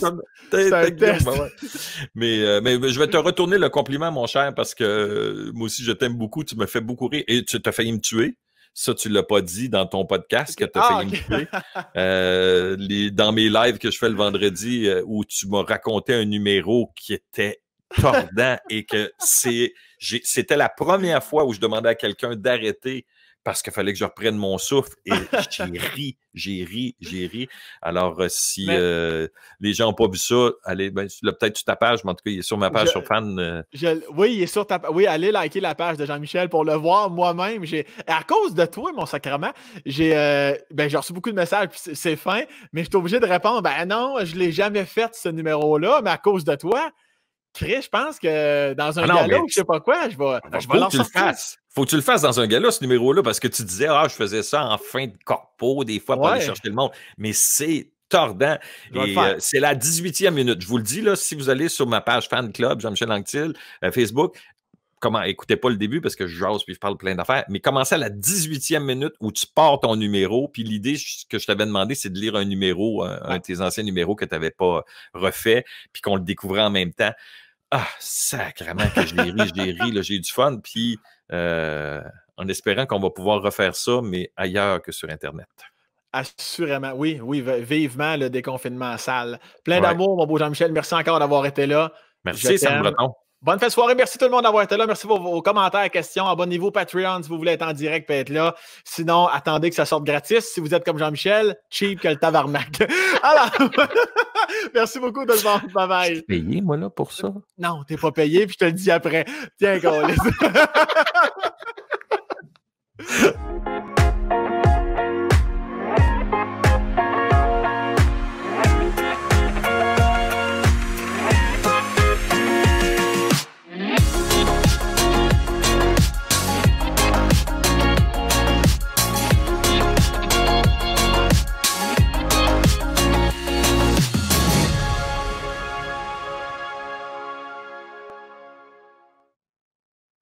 ben euh, mais, je vais te retourner le compliment, mon cher, parce que euh, moi aussi, je t'aime beaucoup. Tu me fais beaucoup rire et tu t'as failli me tuer. Ça, tu ne l'as pas dit dans ton podcast que tu as fait euh, les, dans mes lives que je fais le vendredi euh, où tu m'as raconté un numéro qui était tordant et que c'est, c'était la première fois où je demandais à quelqu'un d'arrêter parce qu'il fallait que je reprenne mon souffle. Et j'ai ri, j'ai ri, j'ai ri. Alors, euh, si euh, les gens n'ont pas vu ça, allez, ben, peut-être sur ta page, mais en tout cas, il est sur ma page sur fan. Euh. oui, il est sur ta page. Oui, allez liker la page de Jean-Michel pour le voir moi-même. J'ai, à cause de toi, mon sacrement, j'ai, ben, reçu beaucoup de messages, puis c'est, fin, mais je suis obligé de répondre, ben non, je ne l'ai jamais fait, ce numéro-là, mais à cause de toi, je pense que dans un ah galop, je sais pas quoi, je vais, ah, bah, Faut que tu le fasses dans un galop, ce numéro-là, parce que tu disais, ah, je faisais ça en fin de corpo, des fois, pour aller chercher le monde. Mais c'est tordant. Euh, c'est la 18e minute. Je vous le dis, là, si vous allez sur ma page Fan Club, Jean-Michel Anctil, euh, Facebook, comment, écoutez pas le début parce que je jase puis je parle plein d'affaires, mais commencez à la 18e minute où tu pars ton numéro. Puis l'idée que je t'avais demandé, c'est de lire un numéro, un, de tes anciens numéros que tu n'avais pas euh, refait, puis qu'on le découvrait en même temps. Ah, sacrément que je l'ai ri, je ri, j'ai eu du fun. Puis euh, en espérant qu'on va pouvoir refaire ça, mais ailleurs que sur Internet. Assurément, oui, oui, vivement le déconfinement sale. salle. Plein d'amour, mon beau Jean-Michel. Merci encore d'avoir été là. Merci, Sam Breton. Bonne fin de soirée. Merci tout le monde d'avoir été là. Merci pour vos commentaires, questions. Abonnez-vous Patreon si vous voulez être en direct et être là. Sinon, attendez que ça sorte gratis. Si vous êtes comme Jean-Michel, cheap que le tabarnak. Alors, merci beaucoup de le voir. Bye bye. payé, moi, là, pour ça. Non, t'es pas payé, puis je te le dis après. Tiens, go.